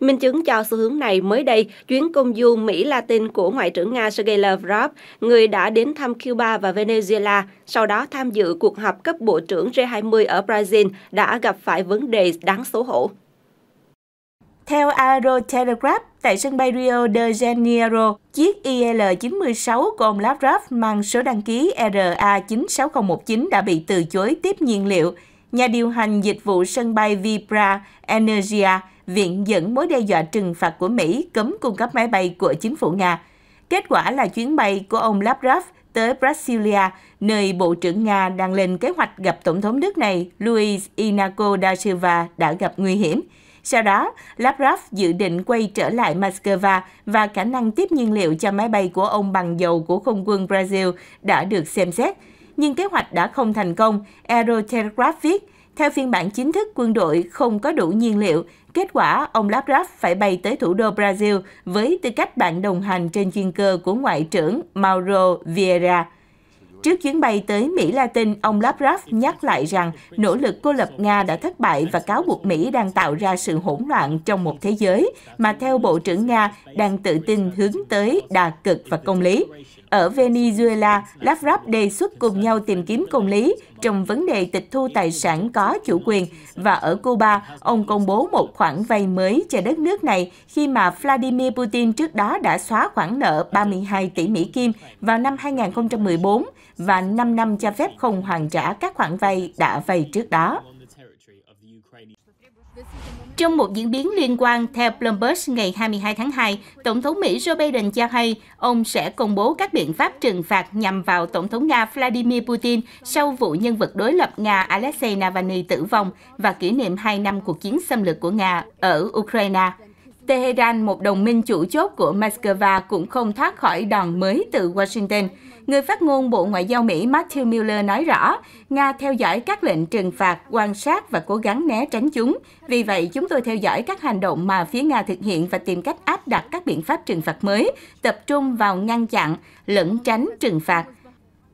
Minh chứng cho xu hướng này mới đây, chuyến công du Mỹ Latin của Ngoại trưởng Nga Sergei Lavrov, người đã đến thăm Cuba và Venezuela, sau đó tham dự cuộc họp cấp bộ trưởng G20 ở Brazil đã gặp phải vấn đề đáng xấu hổ. Theo Aerotelegraph, tại sân bay Rio de Janeiro, chiếc il 96 của ông Lavrov mang số đăng ký RA96019 đã bị từ chối tiếp nhiên liệu. Nhà điều hành dịch vụ sân bay Vibra Energia viện dẫn mối đe dọa trừng phạt của Mỹ cấm cung cấp máy bay của chính phủ Nga. Kết quả là chuyến bay của ông Lavrov tới Brasilia, nơi Bộ trưởng Nga đang lên kế hoạch gặp Tổng thống nước này Luis Inaco da Silva đã gặp nguy hiểm. Sau đó, Lavrov dự định quay trở lại Moscow và khả năng tiếp nhiên liệu cho máy bay của ông bằng dầu của không quân Brazil đã được xem xét. Nhưng kế hoạch đã không thành công, Aerotelegraph viết, theo phiên bản chính thức, quân đội không có đủ nhiên liệu. Kết quả, ông Lavrov phải bay tới thủ đô Brazil với tư cách bạn đồng hành trên chuyên cơ của Ngoại trưởng Mauro Vieira. Trước chuyến bay tới Mỹ Latin, ông Lavrov nhắc lại rằng nỗ lực cô lập Nga đã thất bại và cáo buộc Mỹ đang tạo ra sự hỗn loạn trong một thế giới mà theo Bộ trưởng Nga đang tự tin hướng tới đà cực và công lý ở Venezuela, Lavrov đề xuất cùng nhau tìm kiếm công lý trong vấn đề tịch thu tài sản có chủ quyền và ở Cuba, ông công bố một khoản vay mới cho đất nước này khi mà Vladimir Putin trước đó đã xóa khoản nợ 32 tỷ Mỹ Kim vào năm 2014 và 5 năm cho phép không hoàn trả các khoản vay đã vay trước đó. Trong một diễn biến liên quan, theo Bloomberg ngày 22 tháng 2, Tổng thống Mỹ Joe Biden cho hay ông sẽ công bố các biện pháp trừng phạt nhằm vào Tổng thống Nga Vladimir Putin sau vụ nhân vật đối lập Nga Alexei Navalny tử vong và kỷ niệm 2 năm cuộc chiến xâm lược của Nga ở Ukraine. Tehran, một đồng minh chủ chốt của Moscow, cũng không thoát khỏi đòn mới từ Washington – Người phát ngôn Bộ Ngoại giao Mỹ Matthew Miller nói rõ, Nga theo dõi các lệnh trừng phạt, quan sát và cố gắng né tránh chúng. Vì vậy, chúng tôi theo dõi các hành động mà phía Nga thực hiện và tìm cách áp đặt các biện pháp trừng phạt mới, tập trung vào ngăn chặn, lẫn tránh trừng phạt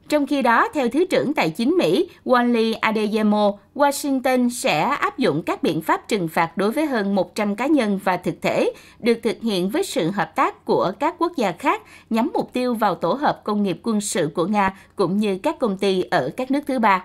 trong khi đó, theo Thứ trưởng Tài chính Mỹ Wally Adeyemo, Washington sẽ áp dụng các biện pháp trừng phạt đối với hơn 100 cá nhân và thực thể, được thực hiện với sự hợp tác của các quốc gia khác nhắm mục tiêu vào tổ hợp công nghiệp quân sự của Nga cũng như các công ty ở các nước thứ ba.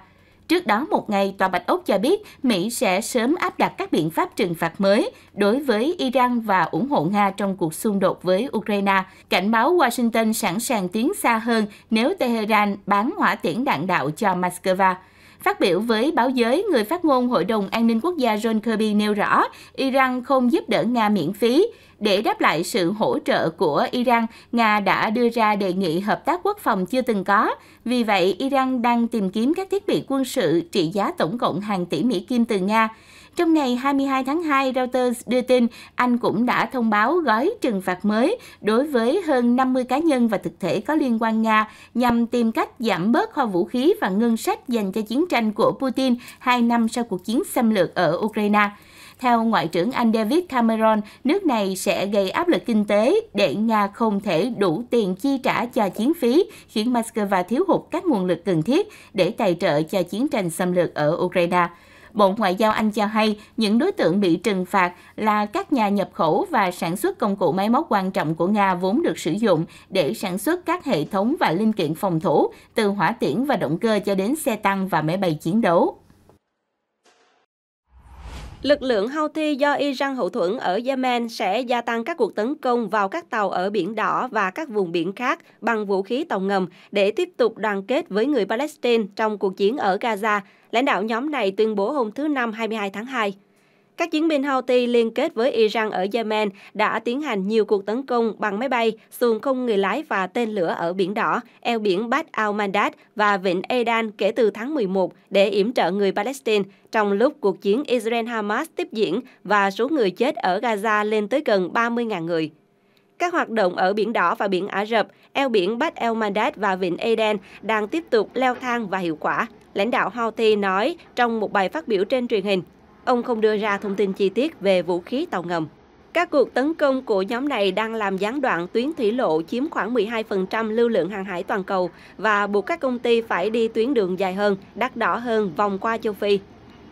Trước đó một ngày, Tòa Bạch Ốc cho biết Mỹ sẽ sớm áp đặt các biện pháp trừng phạt mới đối với Iran và ủng hộ Nga trong cuộc xung đột với Ukraine. Cảnh báo Washington sẵn sàng tiến xa hơn nếu Tehran bán hỏa tiễn đạn đạo cho Moscow. Phát biểu với báo giới, người phát ngôn Hội đồng An ninh Quốc gia John Kirby nêu rõ, Iran không giúp đỡ Nga miễn phí. Để đáp lại sự hỗ trợ của Iran, Nga đã đưa ra đề nghị hợp tác quốc phòng chưa từng có. Vì vậy, Iran đang tìm kiếm các thiết bị quân sự trị giá tổng cộng hàng tỷ Mỹ Kim từ Nga. Trong ngày 22 tháng 2, Reuters đưa tin Anh cũng đã thông báo gói trừng phạt mới đối với hơn 50 cá nhân và thực thể có liên quan Nga nhằm tìm cách giảm bớt kho vũ khí và ngân sách dành cho chiến tranh của Putin hai năm sau cuộc chiến xâm lược ở Ukraine. Theo Ngoại trưởng Anh David Cameron, nước này sẽ gây áp lực kinh tế để Nga không thể đủ tiền chi trả cho chiến phí, khiến Moscow thiếu hụt các nguồn lực cần thiết để tài trợ cho chiến tranh xâm lược ở Ukraine. Bộ Ngoại giao Anh cho hay những đối tượng bị trừng phạt là các nhà nhập khẩu và sản xuất công cụ máy móc quan trọng của Nga vốn được sử dụng để sản xuất các hệ thống và linh kiện phòng thủ, từ hỏa tiễn và động cơ cho đến xe tăng và máy bay chiến đấu. Lực lượng Houthi do Iran hậu thuẫn ở Yemen sẽ gia tăng các cuộc tấn công vào các tàu ở Biển Đỏ và các vùng biển khác bằng vũ khí tàu ngầm để tiếp tục đoàn kết với người Palestine trong cuộc chiến ở Gaza, lãnh đạo nhóm này tuyên bố hôm thứ Năm 22 tháng 2. Các chiến binh Houthi liên kết với Iran ở Yemen đã tiến hành nhiều cuộc tấn công bằng máy bay, xuồng không người lái và tên lửa ở Biển Đỏ, eo biển Bab al-Mandab và Vịnh Aden kể từ tháng 11 để yểm trợ người Palestine trong lúc cuộc chiến Israel-Hamas tiếp diễn và số người chết ở Gaza lên tới gần 30.000 người các hoạt động ở Biển Đỏ và Biển Ả Rập, eo biển Bab Al Mandab và Vịnh Aden đang tiếp tục leo thang và hiệu quả, lãnh đạo Houthi nói trong một bài phát biểu trên truyền hình. Ông không đưa ra thông tin chi tiết về vũ khí tàu ngầm. Các cuộc tấn công của nhóm này đang làm gián đoạn tuyến thủy lộ chiếm khoảng 12% lưu lượng hàng hải toàn cầu và buộc các công ty phải đi tuyến đường dài hơn, đắt đỏ hơn vòng qua châu Phi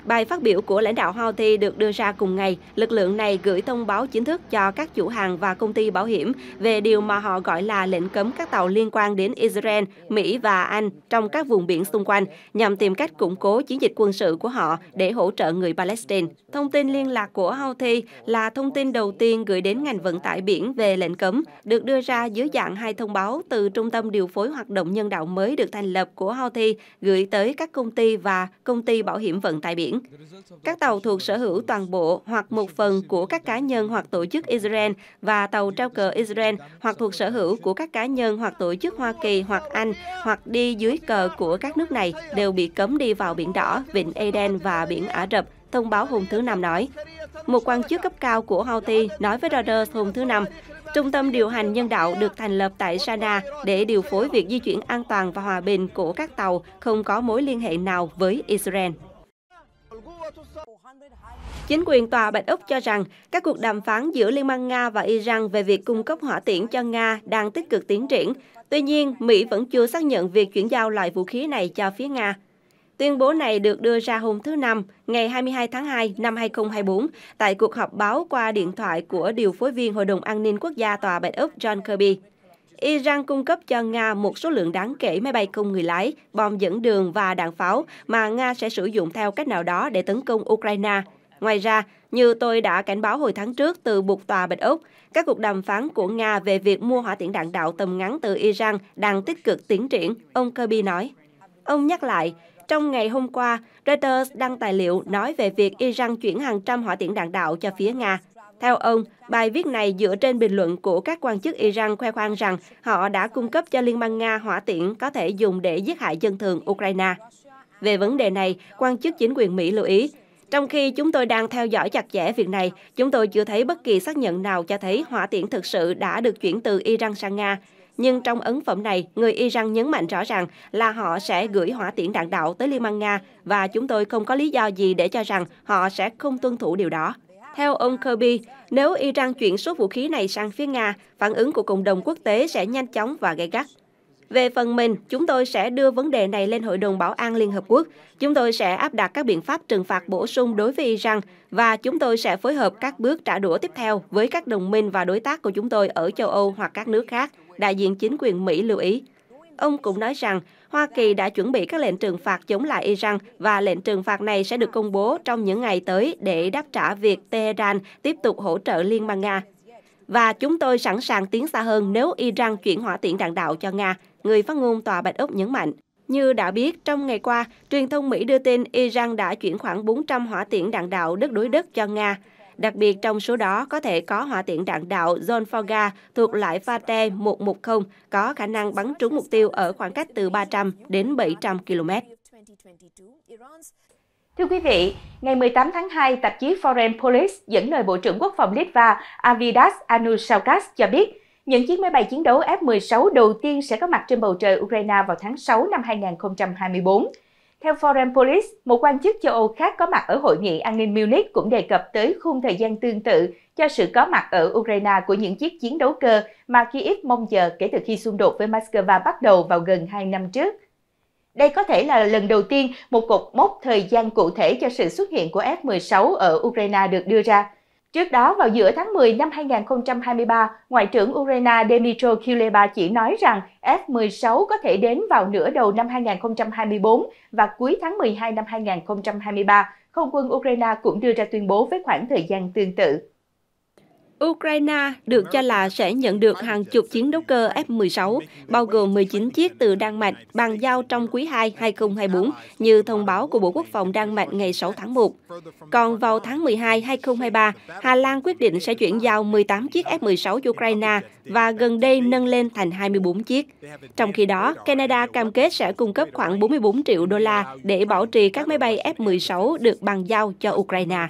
Bài phát biểu của lãnh đạo Houthi được đưa ra cùng ngày. Lực lượng này gửi thông báo chính thức cho các chủ hàng và công ty bảo hiểm về điều mà họ gọi là lệnh cấm các tàu liên quan đến Israel, Mỹ và Anh trong các vùng biển xung quanh nhằm tìm cách củng cố chiến dịch quân sự của họ để hỗ trợ người Palestine. Thông tin liên lạc của Houthi là thông tin đầu tiên gửi đến ngành vận tải biển về lệnh cấm, được đưa ra dưới dạng hai thông báo từ Trung tâm Điều phối Hoạt động Nhân đạo mới được thành lập của Houthi gửi tới các công ty và công ty bảo hiểm vận tải biển biển. Các tàu thuộc sở hữu toàn bộ hoặc một phần của các cá nhân hoặc tổ chức Israel và tàu trao cờ Israel hoặc thuộc sở hữu của các cá nhân hoặc tổ chức Hoa Kỳ hoặc Anh hoặc đi dưới cờ của các nước này đều bị cấm đi vào Biển Đỏ, Vịnh Aden và Biển Ả Rập, thông báo hôm thứ Năm nói. Một quan chức cấp cao của Houthi nói với Reuters hôm thứ Năm, Trung tâm điều hành nhân đạo được thành lập tại Sana để điều phối việc di chuyển an toàn và hòa bình của các tàu không có mối liên hệ nào với Israel. Chính quyền Tòa Bạch Úc cho rằng các cuộc đàm phán giữa Liên bang Nga và Iran về việc cung cấp hỏa tiễn cho Nga đang tích cực tiến triển. Tuy nhiên, Mỹ vẫn chưa xác nhận việc chuyển giao loại vũ khí này cho phía Nga. Tuyên bố này được đưa ra hôm thứ Năm, ngày 22 tháng 2 năm 2024, tại cuộc họp báo qua điện thoại của điều phối viên Hội đồng An ninh Quốc gia Tòa Bạch Úc John Kirby. Iran cung cấp cho Nga một số lượng đáng kể máy bay không người lái, bom dẫn đường và đạn pháo mà Nga sẽ sử dụng theo cách nào đó để tấn công Ukraine. Ngoài ra, như tôi đã cảnh báo hồi tháng trước từ buộc tòa Bạch Ốc, các cuộc đàm phán của Nga về việc mua hỏa tiễn đạn đạo tầm ngắn từ Iran đang tích cực tiến triển, ông Kirby nói. Ông nhắc lại, trong ngày hôm qua, Reuters đăng tài liệu nói về việc Iran chuyển hàng trăm hỏa tiễn đạn đạo cho phía Nga. Theo ông, bài viết này dựa trên bình luận của các quan chức Iran khoe khoang rằng họ đã cung cấp cho Liên bang Nga hỏa tiễn có thể dùng để giết hại dân thường Ukraine. Về vấn đề này, quan chức chính quyền Mỹ lưu ý, trong khi chúng tôi đang theo dõi chặt chẽ việc này, chúng tôi chưa thấy bất kỳ xác nhận nào cho thấy hỏa tiễn thực sự đã được chuyển từ Iran sang Nga. Nhưng trong ấn phẩm này, người Iran nhấn mạnh rõ ràng là họ sẽ gửi hỏa tiễn đạn đạo tới Liên bang Nga và chúng tôi không có lý do gì để cho rằng họ sẽ không tuân thủ điều đó. Theo ông Kirby, nếu Iran chuyển số vũ khí này sang phía Nga, phản ứng của cộng đồng quốc tế sẽ nhanh chóng và gay gắt. Về phần mình, chúng tôi sẽ đưa vấn đề này lên Hội đồng Bảo an Liên Hợp Quốc. Chúng tôi sẽ áp đặt các biện pháp trừng phạt bổ sung đối với Iran và chúng tôi sẽ phối hợp các bước trả đũa tiếp theo với các đồng minh và đối tác của chúng tôi ở châu Âu hoặc các nước khác, đại diện chính quyền Mỹ lưu ý. Ông cũng nói rằng Hoa Kỳ đã chuẩn bị các lệnh trừng phạt chống lại Iran và lệnh trừng phạt này sẽ được công bố trong những ngày tới để đáp trả việc Tehran tiếp tục hỗ trợ Liên bang Nga. Và chúng tôi sẵn sàng tiến xa hơn nếu Iran chuyển hỏa tiễn đạn đạo cho Nga, người phát ngôn Tòa Bạch Ốc nhấn mạnh. Như đã biết, trong ngày qua, truyền thông Mỹ đưa tin Iran đã chuyển khoảng 400 hỏa tiễn đạn đạo đất đối đất cho Nga. Đặc biệt trong số đó có thể có hỏa tiễn đạn đạo John thuộc loại Fate 110 có khả năng bắn trúng mục tiêu ở khoảng cách từ 300 đến 700 km. Thưa quý vị, ngày 18 tháng 2, tạp chí Foreign Policy dẫn lời Bộ trưởng Quốc phòng Litva Avidas Anusauskas cho biết, những chiếc máy bay chiến đấu F-16 đầu tiên sẽ có mặt trên bầu trời Ukraine vào tháng 6 năm 2024. Theo Foreign Police, một quan chức châu Âu khác có mặt ở hội nghị an ninh Munich cũng đề cập tới khung thời gian tương tự cho sự có mặt ở Ukraine của những chiếc chiến đấu cơ mà Kyiv mong chờ kể từ khi xung đột với Moscow bắt đầu vào gần 2 năm trước. Đây có thể là lần đầu tiên một cột mốc thời gian cụ thể cho sự xuất hiện của F-16 ở Ukraine được đưa ra. Trước đó, vào giữa tháng 10 năm 2023, Ngoại trưởng Ukraine Dmytro Kuleba chỉ nói rằng F-16 có thể đến vào nửa đầu năm 2024 và cuối tháng 12 năm 2023, không quân Ukraine cũng đưa ra tuyên bố với khoảng thời gian tương tự. Ukraine được cho là sẽ nhận được hàng chục chiến đấu cơ F-16, bao gồm 19 chiếc từ Đan Mạch, bàn giao trong quý 2 2024, như thông báo của Bộ Quốc phòng Đan Mạch ngày 6 tháng 1. Còn vào tháng 12 2023, Hà Lan quyết định sẽ chuyển giao 18 chiếc F-16 cho Ukraine và gần đây nâng lên thành 24 chiếc. Trong khi đó, Canada cam kết sẽ cung cấp khoảng 44 triệu đô la để bảo trì các máy bay F-16 được bàn giao cho Ukraine.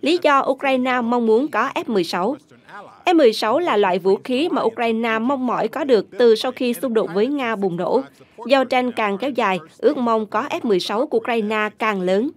Lý do Ukraine mong muốn có F-16 F-16. 16 là loại vũ khí mà Ukraine mong mỏi có được từ sau khi xung đột với Nga bùng nổ. Giao tranh càng kéo dài, ước mong có F-16 của Ukraine càng lớn.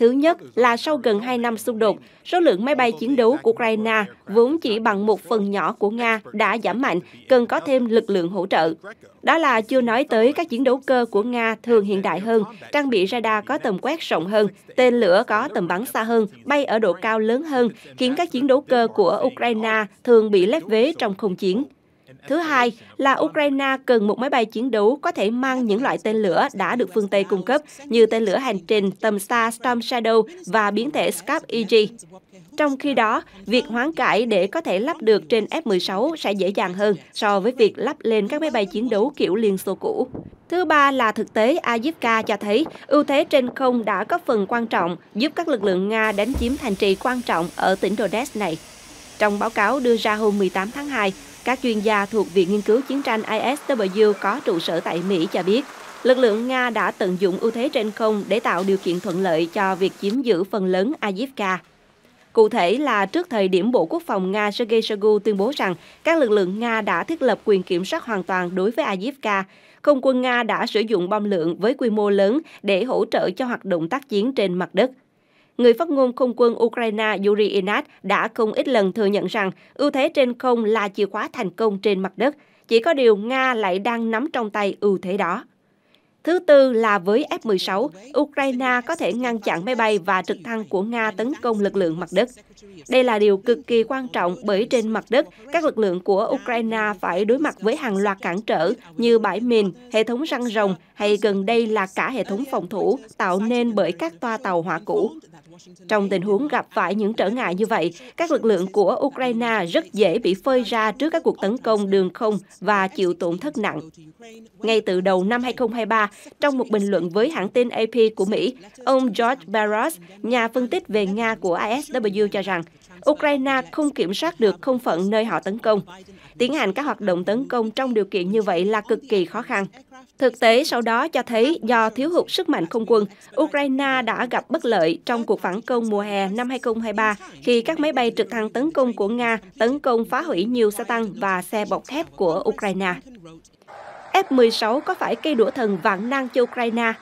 Thứ nhất là sau gần 2 năm xung đột, số lượng máy bay chiến đấu của Ukraine vốn chỉ bằng một phần nhỏ của Nga đã giảm mạnh, cần có thêm lực lượng hỗ trợ. Đó là chưa nói tới các chiến đấu cơ của Nga thường hiện đại hơn, trang bị radar có tầm quét rộng hơn, tên lửa có tầm bắn xa hơn, bay ở độ cao lớn hơn, khiến các chiến đấu cơ của Ukraine thường bị lép vế trong không chiến. Thứ hai là Ukraine cần một máy bay chiến đấu có thể mang những loại tên lửa đã được phương Tây cung cấp như tên lửa hành trình tầm xa Storm Shadow và biến thể Scap EG. Trong khi đó, việc hoán cải để có thể lắp được trên F-16 sẽ dễ dàng hơn so với việc lắp lên các máy bay chiến đấu kiểu Liên Xô cũ. Thứ ba là thực tế Ajivka cho thấy ưu thế trên không đã có phần quan trọng giúp các lực lượng Nga đánh chiếm thành trì quan trọng ở tỉnh Donetsk này. Trong báo cáo đưa ra hôm 18 tháng 2, các chuyên gia thuộc Viện Nghiên cứu Chiến tranh ISW có trụ sở tại Mỹ cho biết, lực lượng Nga đã tận dụng ưu thế trên không để tạo điều kiện thuận lợi cho việc chiếm giữ phần lớn Avdiivka. Cụ thể là trước thời điểm Bộ Quốc phòng Nga Sergei Shoigu tuyên bố rằng các lực lượng Nga đã thiết lập quyền kiểm soát hoàn toàn đối với Avdiivka, không quân Nga đã sử dụng bom lượng với quy mô lớn để hỗ trợ cho hoạt động tác chiến trên mặt đất người phát ngôn không quân Ukraine Yuri Inat đã không ít lần thừa nhận rằng ưu thế trên không là chìa khóa thành công trên mặt đất. Chỉ có điều Nga lại đang nắm trong tay ưu thế đó. Thứ tư là với F-16, Ukraine có thể ngăn chặn máy bay và trực thăng của Nga tấn công lực lượng mặt đất. Đây là điều cực kỳ quan trọng bởi trên mặt đất, các lực lượng của Ukraine phải đối mặt với hàng loạt cản trở như bãi mìn, hệ thống răng rồng hay gần đây là cả hệ thống phòng thủ tạo nên bởi các toa tàu hỏa cũ. Trong tình huống gặp phải những trở ngại như vậy, các lực lượng của Ukraine rất dễ bị phơi ra trước các cuộc tấn công đường không và chịu tổn thất nặng. Ngay từ đầu năm 2023, trong một bình luận với hãng tin AP của Mỹ, ông George Barros, nhà phân tích về Nga của ISW cho rằng, Ukraine không kiểm soát được không phận nơi họ tấn công. Tiến hành các hoạt động tấn công trong điều kiện như vậy là cực kỳ khó khăn. Thực tế sau đó cho thấy do thiếu hụt sức mạnh không quân, Ukraine đã gặp bất lợi trong cuộc phản công mùa hè năm 2023 khi các máy bay trực thăng tấn công của Nga tấn công phá hủy nhiều xe tăng và xe bọc thép của Ukraine. F-16 có phải cây đũa thần vạn năng cho Ukraine?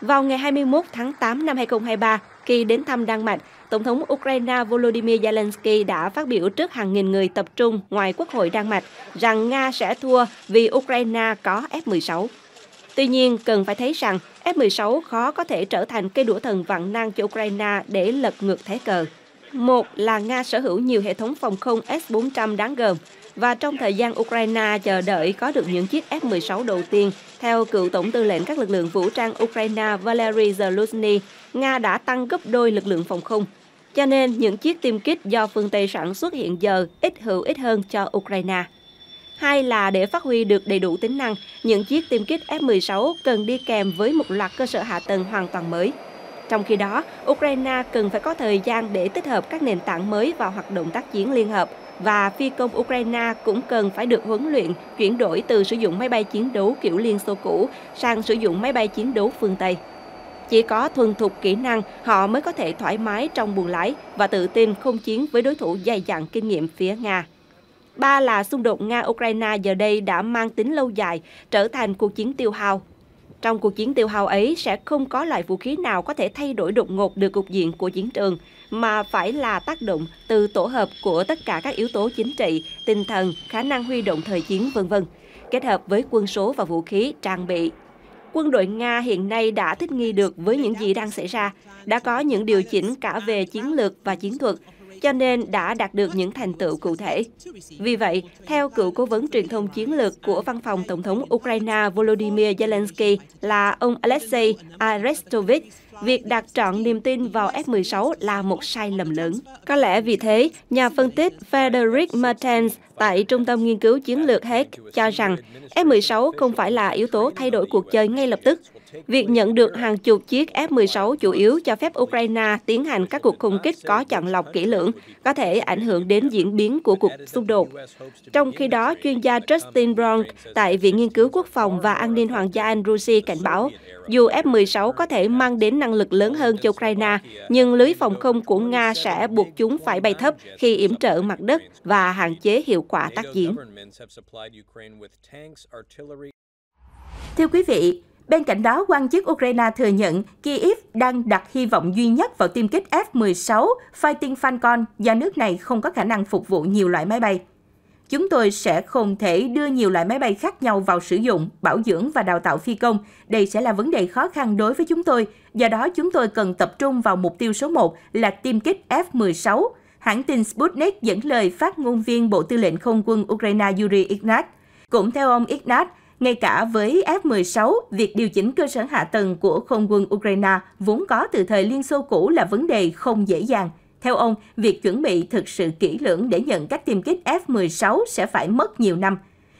Vào ngày 21 tháng 8 năm 2023, khi đến thăm Đan Mạch, Tổng thống Ukraine Volodymyr Zelensky đã phát biểu trước hàng nghìn người tập trung ngoài Quốc hội Đan Mạch rằng Nga sẽ thua vì Ukraine có F-16. Tuy nhiên, cần phải thấy rằng F-16 khó có thể trở thành cây đũa thần vạn năng cho Ukraine để lật ngược thế cờ. Một là Nga sở hữu nhiều hệ thống phòng không S-400 đáng gồm và trong thời gian Ukraine chờ đợi có được những chiếc F-16 đầu tiên, theo cựu Tổng tư lệnh các lực lượng vũ trang Ukraine Valery Zelensky, Nga đã tăng gấp đôi lực lượng phòng không. Cho nên, những chiếc tiêm kích do phương Tây sản xuất hiện giờ ít hữu ích hơn cho Ukraine. Hai là để phát huy được đầy đủ tính năng, những chiếc tiêm kích F-16 cần đi kèm với một loạt cơ sở hạ tầng hoàn toàn mới. Trong khi đó, Ukraine cần phải có thời gian để tích hợp các nền tảng mới vào hoạt động tác chiến liên hợp và phi công Ukraine cũng cần phải được huấn luyện chuyển đổi từ sử dụng máy bay chiến đấu kiểu Liên Xô cũ sang sử dụng máy bay chiến đấu phương Tây. Chỉ có thuần thục kỹ năng, họ mới có thể thoải mái trong buồng lái và tự tin không chiến với đối thủ dày dặn kinh nghiệm phía Nga. Ba là xung đột Nga-Ukraine giờ đây đã mang tính lâu dài, trở thành cuộc chiến tiêu hao. Trong cuộc chiến tiêu hao ấy sẽ không có loại vũ khí nào có thể thay đổi đột ngột được cục diện của chiến trường, mà phải là tác động từ tổ hợp của tất cả các yếu tố chính trị, tinh thần, khả năng huy động thời chiến vân vân, kết hợp với quân số và vũ khí, trang bị, quân đội Nga hiện nay đã thích nghi được với những gì đang xảy ra, đã có những điều chỉnh cả về chiến lược và chiến thuật cho nên đã đạt được những thành tựu cụ thể. Vì vậy, theo cựu cố vấn truyền thông chiến lược của Văn phòng Tổng thống Ukraine Volodymyr Zelensky là ông Alexei Arestovich, việc đặt trọn niềm tin vào F-16 là một sai lầm lớn. Có lẽ vì thế, nhà phân tích Frederick Martens tại Trung tâm Nghiên cứu Chiến lược Hague cho rằng F-16 không phải là yếu tố thay đổi cuộc chơi ngay lập tức, Việc nhận được hàng chục chiếc F-16 chủ yếu cho phép Ukraine tiến hành các cuộc không kích có chọn lọc kỹ lưỡng, có thể ảnh hưởng đến diễn biến của cuộc xung đột. Trong khi đó, chuyên gia Justin Brown tại Viện Nghiên cứu Quốc phòng và An ninh Hoàng gia Anh Andrusi cảnh báo, dù F-16 có thể mang đến năng lực lớn hơn cho Ukraine, nhưng lưới phòng không của Nga sẽ buộc chúng phải bay thấp khi yểm trợ mặt đất và hạn chế hiệu quả tác chiến. Thưa quý vị, Bên cạnh đó, quan chức Ukraine thừa nhận Kyiv đang đặt hy vọng duy nhất vào tiêm kích F-16 Fighting Falcon do nước này không có khả năng phục vụ nhiều loại máy bay. Chúng tôi sẽ không thể đưa nhiều loại máy bay khác nhau vào sử dụng, bảo dưỡng và đào tạo phi công. Đây sẽ là vấn đề khó khăn đối với chúng tôi. Do đó, chúng tôi cần tập trung vào mục tiêu số 1 là tiêm kích F-16. Hãng tin Sputnik dẫn lời phát ngôn viên Bộ Tư lệnh Không quân Ukraine Yuri Ignat. Cũng theo ông Ignat, ngay cả với F-16, việc điều chỉnh cơ sở hạ tầng của không quân Ukraine vốn có từ thời Liên Xô cũ là vấn đề không dễ dàng. Theo ông, việc chuẩn bị thực sự kỹ lưỡng để nhận các tiêm kích F-16 sẽ phải mất nhiều năm.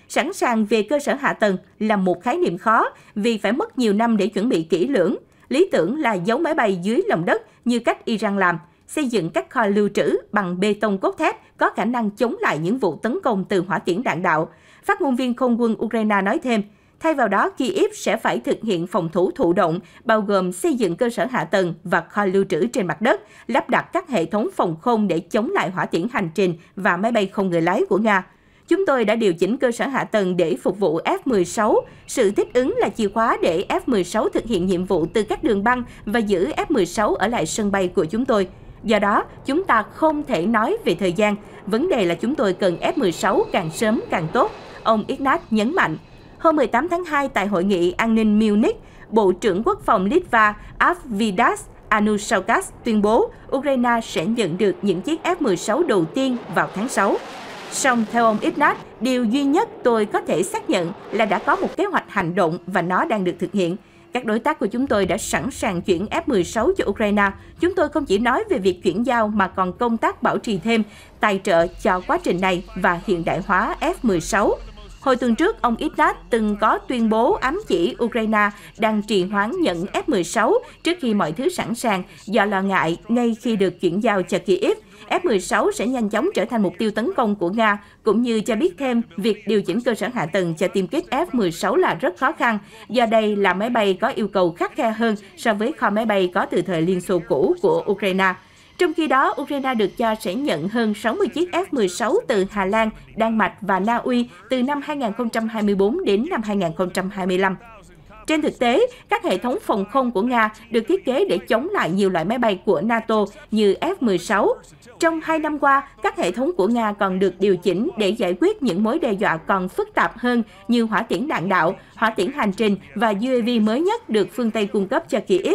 Sẵn sàng về cơ sở hạ tầng là một khái niệm khó vì phải mất nhiều năm để chuẩn bị kỹ lưỡng. Lý tưởng là giấu máy bay dưới lòng đất như cách Iran làm, xây dựng các kho lưu trữ bằng bê tông cốt thép có khả năng chống lại những vụ tấn công từ hỏa tiễn đạn đạo, Phát ngôn viên không quân Ukraine nói thêm, thay vào đó Kyiv sẽ phải thực hiện phòng thủ thụ động, bao gồm xây dựng cơ sở hạ tầng và kho lưu trữ trên mặt đất, lắp đặt các hệ thống phòng không để chống lại hỏa tiễn hành trình và máy bay không người lái của Nga. Chúng tôi đã điều chỉnh cơ sở hạ tầng để phục vụ F-16. Sự thích ứng là chìa khóa để F-16 thực hiện nhiệm vụ từ các đường băng và giữ F-16 ở lại sân bay của chúng tôi. Do đó, chúng ta không thể nói về thời gian. Vấn đề là chúng tôi cần F-16 càng sớm càng tốt ông Ignat nhấn mạnh. Hôm 18 tháng 2 tại Hội nghị An ninh Munich, Bộ trưởng Quốc phòng Litva Avvidas Anusaukas tuyên bố Ukraine sẽ nhận được những chiếc F-16 đầu tiên vào tháng 6. Song theo ông Ignat, điều duy nhất tôi có thể xác nhận là đã có một kế hoạch hành động và nó đang được thực hiện. Các đối tác của chúng tôi đã sẵn sàng chuyển F-16 cho Ukraine. Chúng tôi không chỉ nói về việc chuyển giao mà còn công tác bảo trì thêm, tài trợ cho quá trình này và hiện đại hóa F-16. Hồi tuần trước, ông Ignat từng có tuyên bố ám chỉ Ukraine đang trì hoãn nhận F-16 trước khi mọi thứ sẵn sàng do lo ngại ngay khi được chuyển giao cho Kyiv. F-16 sẽ nhanh chóng trở thành mục tiêu tấn công của Nga, cũng như cho biết thêm việc điều chỉnh cơ sở hạ tầng cho tiêm kích F-16 là rất khó khăn, do đây là máy bay có yêu cầu khắc khe hơn so với kho máy bay có từ thời Liên Xô cũ của Ukraine. Trong khi đó, Ukraine được cho sẽ nhận hơn 60 chiếc F-16 từ Hà Lan, Đan Mạch và Na Uy từ năm 2024 đến năm 2025. Trên thực tế, các hệ thống phòng không của Nga được thiết kế để chống lại nhiều loại máy bay của NATO như F-16. Trong hai năm qua, các hệ thống của Nga còn được điều chỉnh để giải quyết những mối đe dọa còn phức tạp hơn như hỏa tiễn đạn đạo, hỏa tiễn hành trình và UAV mới nhất được phương Tây cung cấp cho Kyiv.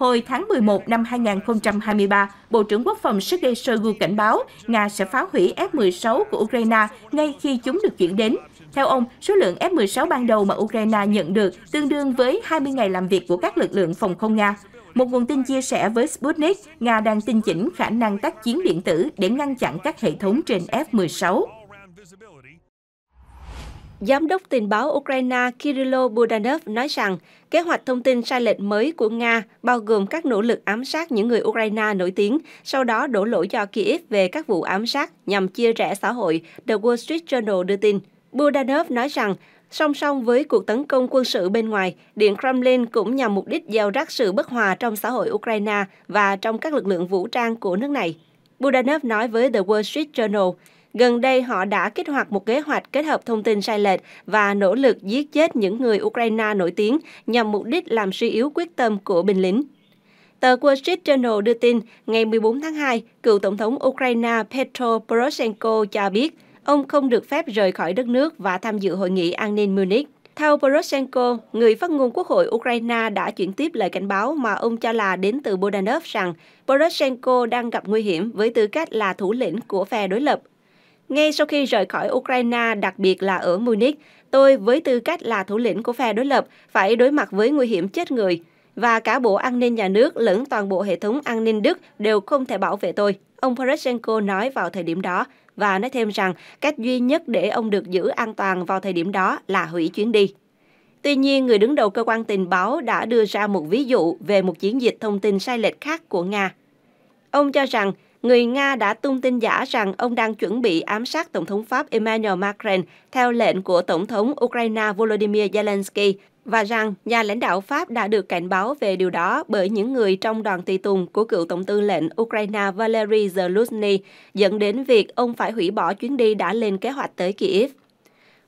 Hồi tháng 11 năm 2023, Bộ trưởng Quốc phòng Sergei Shoigu cảnh báo Nga sẽ phá hủy F-16 của Ukraine ngay khi chúng được chuyển đến. Theo ông, số lượng F-16 ban đầu mà Ukraine nhận được tương đương với 20 ngày làm việc của các lực lượng phòng không Nga. Một nguồn tin chia sẻ với Sputnik, Nga đang tinh chỉnh khả năng tác chiến điện tử để ngăn chặn các hệ thống trên F-16. Giám đốc tình báo Ukraine Kirilo Budanov nói rằng kế hoạch thông tin sai lệch mới của Nga bao gồm các nỗ lực ám sát những người Ukraine nổi tiếng, sau đó đổ lỗi cho Kiev về các vụ ám sát nhằm chia rẽ xã hội, The Wall Street Journal đưa tin. Budanov nói rằng Song song với cuộc tấn công quân sự bên ngoài, Điện Kremlin cũng nhằm mục đích gieo rắc sự bất hòa trong xã hội Ukraine và trong các lực lượng vũ trang của nước này. Budanov nói với The Wall Street Journal, Gần đây, họ đã kích hoạt một kế hoạch kết hợp thông tin sai lệch và nỗ lực giết chết những người Ukraine nổi tiếng nhằm mục đích làm suy yếu quyết tâm của binh lính. Tờ Wall Street Journal đưa tin, ngày 14 tháng 2, cựu Tổng thống Ukraine Petro Poroshenko cho biết ông không được phép rời khỏi đất nước và tham dự hội nghị an ninh Munich. Theo Poroshenko, người phát ngôn Quốc hội Ukraine đã chuyển tiếp lời cảnh báo mà ông cho là đến từ Bodanov rằng Poroshenko đang gặp nguy hiểm với tư cách là thủ lĩnh của phe đối lập ngay sau khi rời khỏi Ukraine, đặc biệt là ở Munich, tôi với tư cách là thủ lĩnh của phe đối lập phải đối mặt với nguy hiểm chết người. Và cả Bộ An ninh Nhà nước lẫn toàn bộ hệ thống an ninh Đức đều không thể bảo vệ tôi, ông Poroshenko nói vào thời điểm đó và nói thêm rằng cách duy nhất để ông được giữ an toàn vào thời điểm đó là hủy chuyến đi. Tuy nhiên, người đứng đầu cơ quan tình báo đã đưa ra một ví dụ về một chiến dịch thông tin sai lệch khác của Nga. Ông cho rằng người Nga đã tung tin giả rằng ông đang chuẩn bị ám sát Tổng thống Pháp Emmanuel Macron theo lệnh của Tổng thống Ukraine Volodymyr Zelensky và rằng nhà lãnh đạo Pháp đã được cảnh báo về điều đó bởi những người trong đoàn tùy tùng của cựu tổng tư lệnh Ukraine Valery Zelensky, dẫn đến việc ông phải hủy bỏ chuyến đi đã lên kế hoạch tới Kyiv.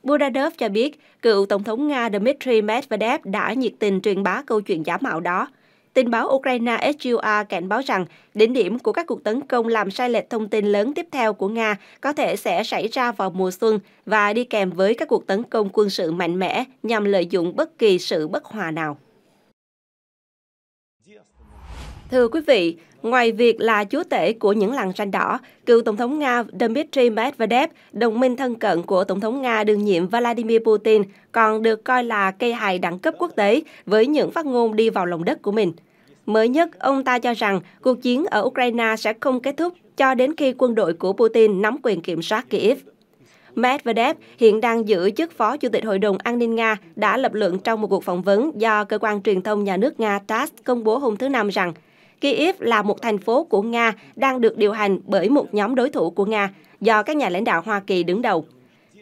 Budadov cho biết, cựu Tổng thống Nga Dmitry Medvedev đã nhiệt tình truyền bá câu chuyện giả mạo đó – tin báo Ukraine SUA cảnh báo rằng đỉnh điểm của các cuộc tấn công làm sai lệch thông tin lớn tiếp theo của Nga có thể sẽ xảy ra vào mùa xuân và đi kèm với các cuộc tấn công quân sự mạnh mẽ nhằm lợi dụng bất kỳ sự bất hòa nào. Thưa quý vị, ngoài việc là chúa tể của những làng tranh đỏ, cựu Tổng thống Nga Dmitry Medvedev, đồng minh thân cận của Tổng thống Nga đương nhiệm Vladimir Putin, còn được coi là cây hài đẳng cấp quốc tế với những phát ngôn đi vào lòng đất của mình. Mới nhất, ông ta cho rằng cuộc chiến ở Ukraine sẽ không kết thúc cho đến khi quân đội của Putin nắm quyền kiểm soát Kyiv. Medvedev hiện đang giữ chức Phó Chủ tịch Hội đồng An ninh Nga đã lập luận trong một cuộc phỏng vấn do cơ quan truyền thông nhà nước Nga TASS công bố hôm thứ Năm rằng Kyiv là một thành phố của Nga đang được điều hành bởi một nhóm đối thủ của Nga do các nhà lãnh đạo Hoa Kỳ đứng đầu.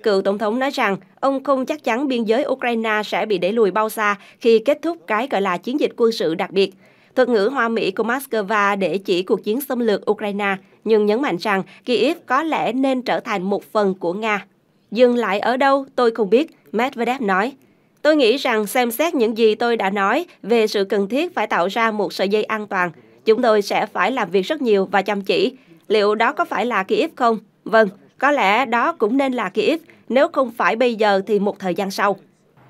Cựu Tổng thống nói rằng ông không chắc chắn biên giới Ukraine sẽ bị đẩy lùi bao xa khi kết thúc cái gọi là chiến dịch quân sự đặc biệt. Thuật ngữ Hoa Mỹ của Moscow để chỉ cuộc chiến xâm lược Ukraine, nhưng nhấn mạnh rằng Kyiv có lẽ nên trở thành một phần của Nga. Dừng lại ở đâu, tôi không biết, Medvedev nói. Tôi nghĩ rằng xem xét những gì tôi đã nói về sự cần thiết phải tạo ra một sợi dây an toàn Chúng tôi sẽ phải làm việc rất nhiều và chăm chỉ. Liệu đó có phải là Kiev không? Vâng, có lẽ đó cũng nên là Kiev, nếu không phải bây giờ thì một thời gian sau.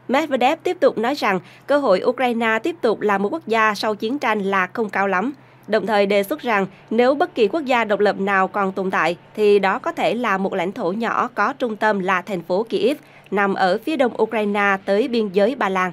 Medvedev tiếp tục nói rằng cơ hội Ukraine tiếp tục là một quốc gia sau chiến tranh là không cao lắm, đồng thời đề xuất rằng nếu bất kỳ quốc gia độc lập nào còn tồn tại thì đó có thể là một lãnh thổ nhỏ có trung tâm là thành phố Kiev, nằm ở phía đông Ukraine tới biên giới Ba Lan.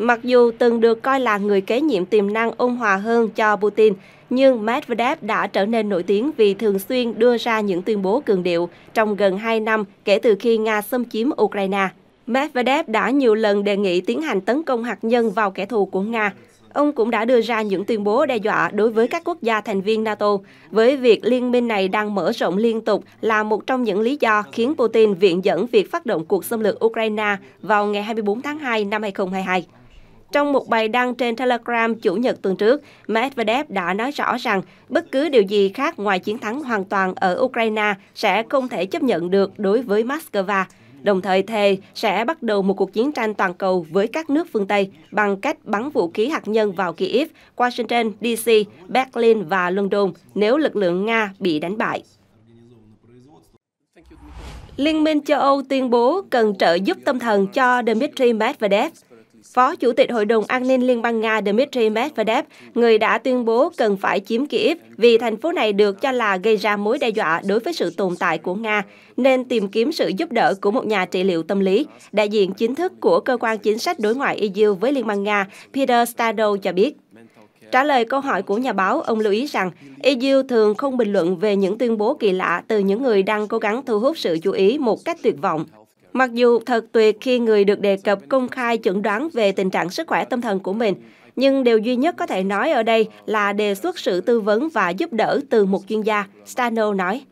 Mặc dù từng được coi là người kế nhiệm tiềm năng ôn hòa hơn cho Putin, nhưng Medvedev đã trở nên nổi tiếng vì thường xuyên đưa ra những tuyên bố cường điệu trong gần 2 năm kể từ khi Nga xâm chiếm Ukraine. Medvedev đã nhiều lần đề nghị tiến hành tấn công hạt nhân vào kẻ thù của Nga. Ông cũng đã đưa ra những tuyên bố đe dọa đối với các quốc gia thành viên NATO, với việc liên minh này đang mở rộng liên tục là một trong những lý do khiến Putin viện dẫn việc phát động cuộc xâm lược Ukraine vào ngày 24 tháng 2 năm 2022. Trong một bài đăng trên Telegram Chủ nhật tuần trước, Medvedev đã nói rõ rằng bất cứ điều gì khác ngoài chiến thắng hoàn toàn ở Ukraine sẽ không thể chấp nhận được đối với Moscow, đồng thời thề sẽ bắt đầu một cuộc chiến tranh toàn cầu với các nước phương Tây bằng cách bắn vũ khí hạt nhân vào Kyiv, Washington, DC, c Berlin và London nếu lực lượng Nga bị đánh bại. Liên minh châu Âu tuyên bố cần trợ giúp tâm thần cho Dmitry Medvedev. Phó Chủ tịch Hội đồng An ninh Liên bang Nga Dmitry Medvedev, người đã tuyên bố cần phải chiếm Kiev vì thành phố này được cho là gây ra mối đe dọa đối với sự tồn tại của Nga, nên tìm kiếm sự giúp đỡ của một nhà trị liệu tâm lý. Đại diện chính thức của Cơ quan Chính sách Đối ngoại EU với Liên bang Nga Peter Stadow cho biết. Trả lời câu hỏi của nhà báo, ông lưu ý rằng EU thường không bình luận về những tuyên bố kỳ lạ từ những người đang cố gắng thu hút sự chú ý một cách tuyệt vọng. Mặc dù thật tuyệt khi người được đề cập công khai chẩn đoán về tình trạng sức khỏe tâm thần của mình, nhưng điều duy nhất có thể nói ở đây là đề xuất sự tư vấn và giúp đỡ từ một chuyên gia, Stano nói.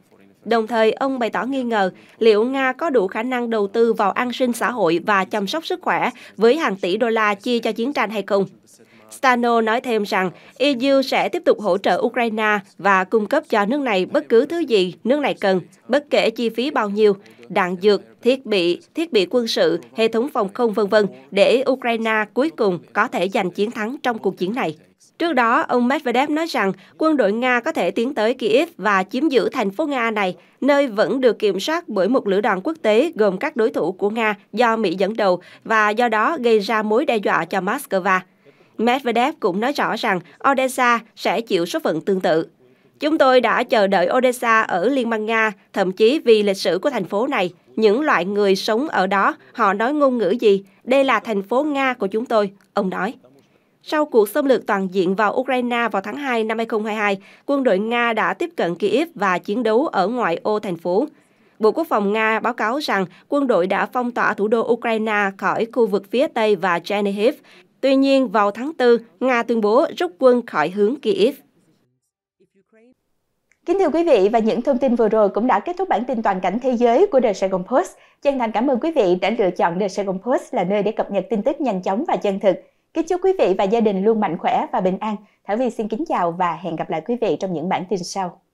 Đồng thời, ông bày tỏ nghi ngờ liệu Nga có đủ khả năng đầu tư vào an sinh xã hội và chăm sóc sức khỏe với hàng tỷ đô la chia cho chiến tranh hay không. Stano nói thêm rằng EU sẽ tiếp tục hỗ trợ Ukraine và cung cấp cho nước này bất cứ thứ gì nước này cần, bất kể chi phí bao nhiêu, đạn dược, thiết bị, thiết bị quân sự, hệ thống phòng không v.v. để Ukraine cuối cùng có thể giành chiến thắng trong cuộc chiến này. Trước đó, ông Medvedev nói rằng quân đội Nga có thể tiến tới Kiev và chiếm giữ thành phố Nga này, nơi vẫn được kiểm soát bởi một lữ đoàn quốc tế gồm các đối thủ của Nga do Mỹ dẫn đầu và do đó gây ra mối đe dọa cho Moscow. Medvedev cũng nói rõ rằng Odessa sẽ chịu số phận tương tự. Chúng tôi đã chờ đợi Odessa ở Liên bang Nga, thậm chí vì lịch sử của thành phố này. Những loại người sống ở đó, họ nói ngôn ngữ gì? Đây là thành phố Nga của chúng tôi, ông nói. Sau cuộc xâm lược toàn diện vào Ukraine vào tháng 2 năm 2022, quân đội Nga đã tiếp cận Kyiv và chiến đấu ở ngoại ô thành phố. Bộ Quốc phòng Nga báo cáo rằng quân đội đã phong tỏa thủ đô Ukraine khỏi khu vực phía Tây và Chernihiv, Tuy nhiên, vào tháng 4, Nga tuyên bố rút quân khỏi hướng Kyiv. Kính thưa quý vị và những thông tin vừa rồi cũng đã kết thúc bản tin toàn cảnh thế giới của The Saigon Post. Chân thành cảm ơn quý vị đã lựa chọn The Saigon Post là nơi để cập nhật tin tức nhanh chóng và chân thực. Kính chúc quý vị và gia đình luôn mạnh khỏe và bình an. Thảo Vi xin kính chào và hẹn gặp lại quý vị trong những bản tin sau.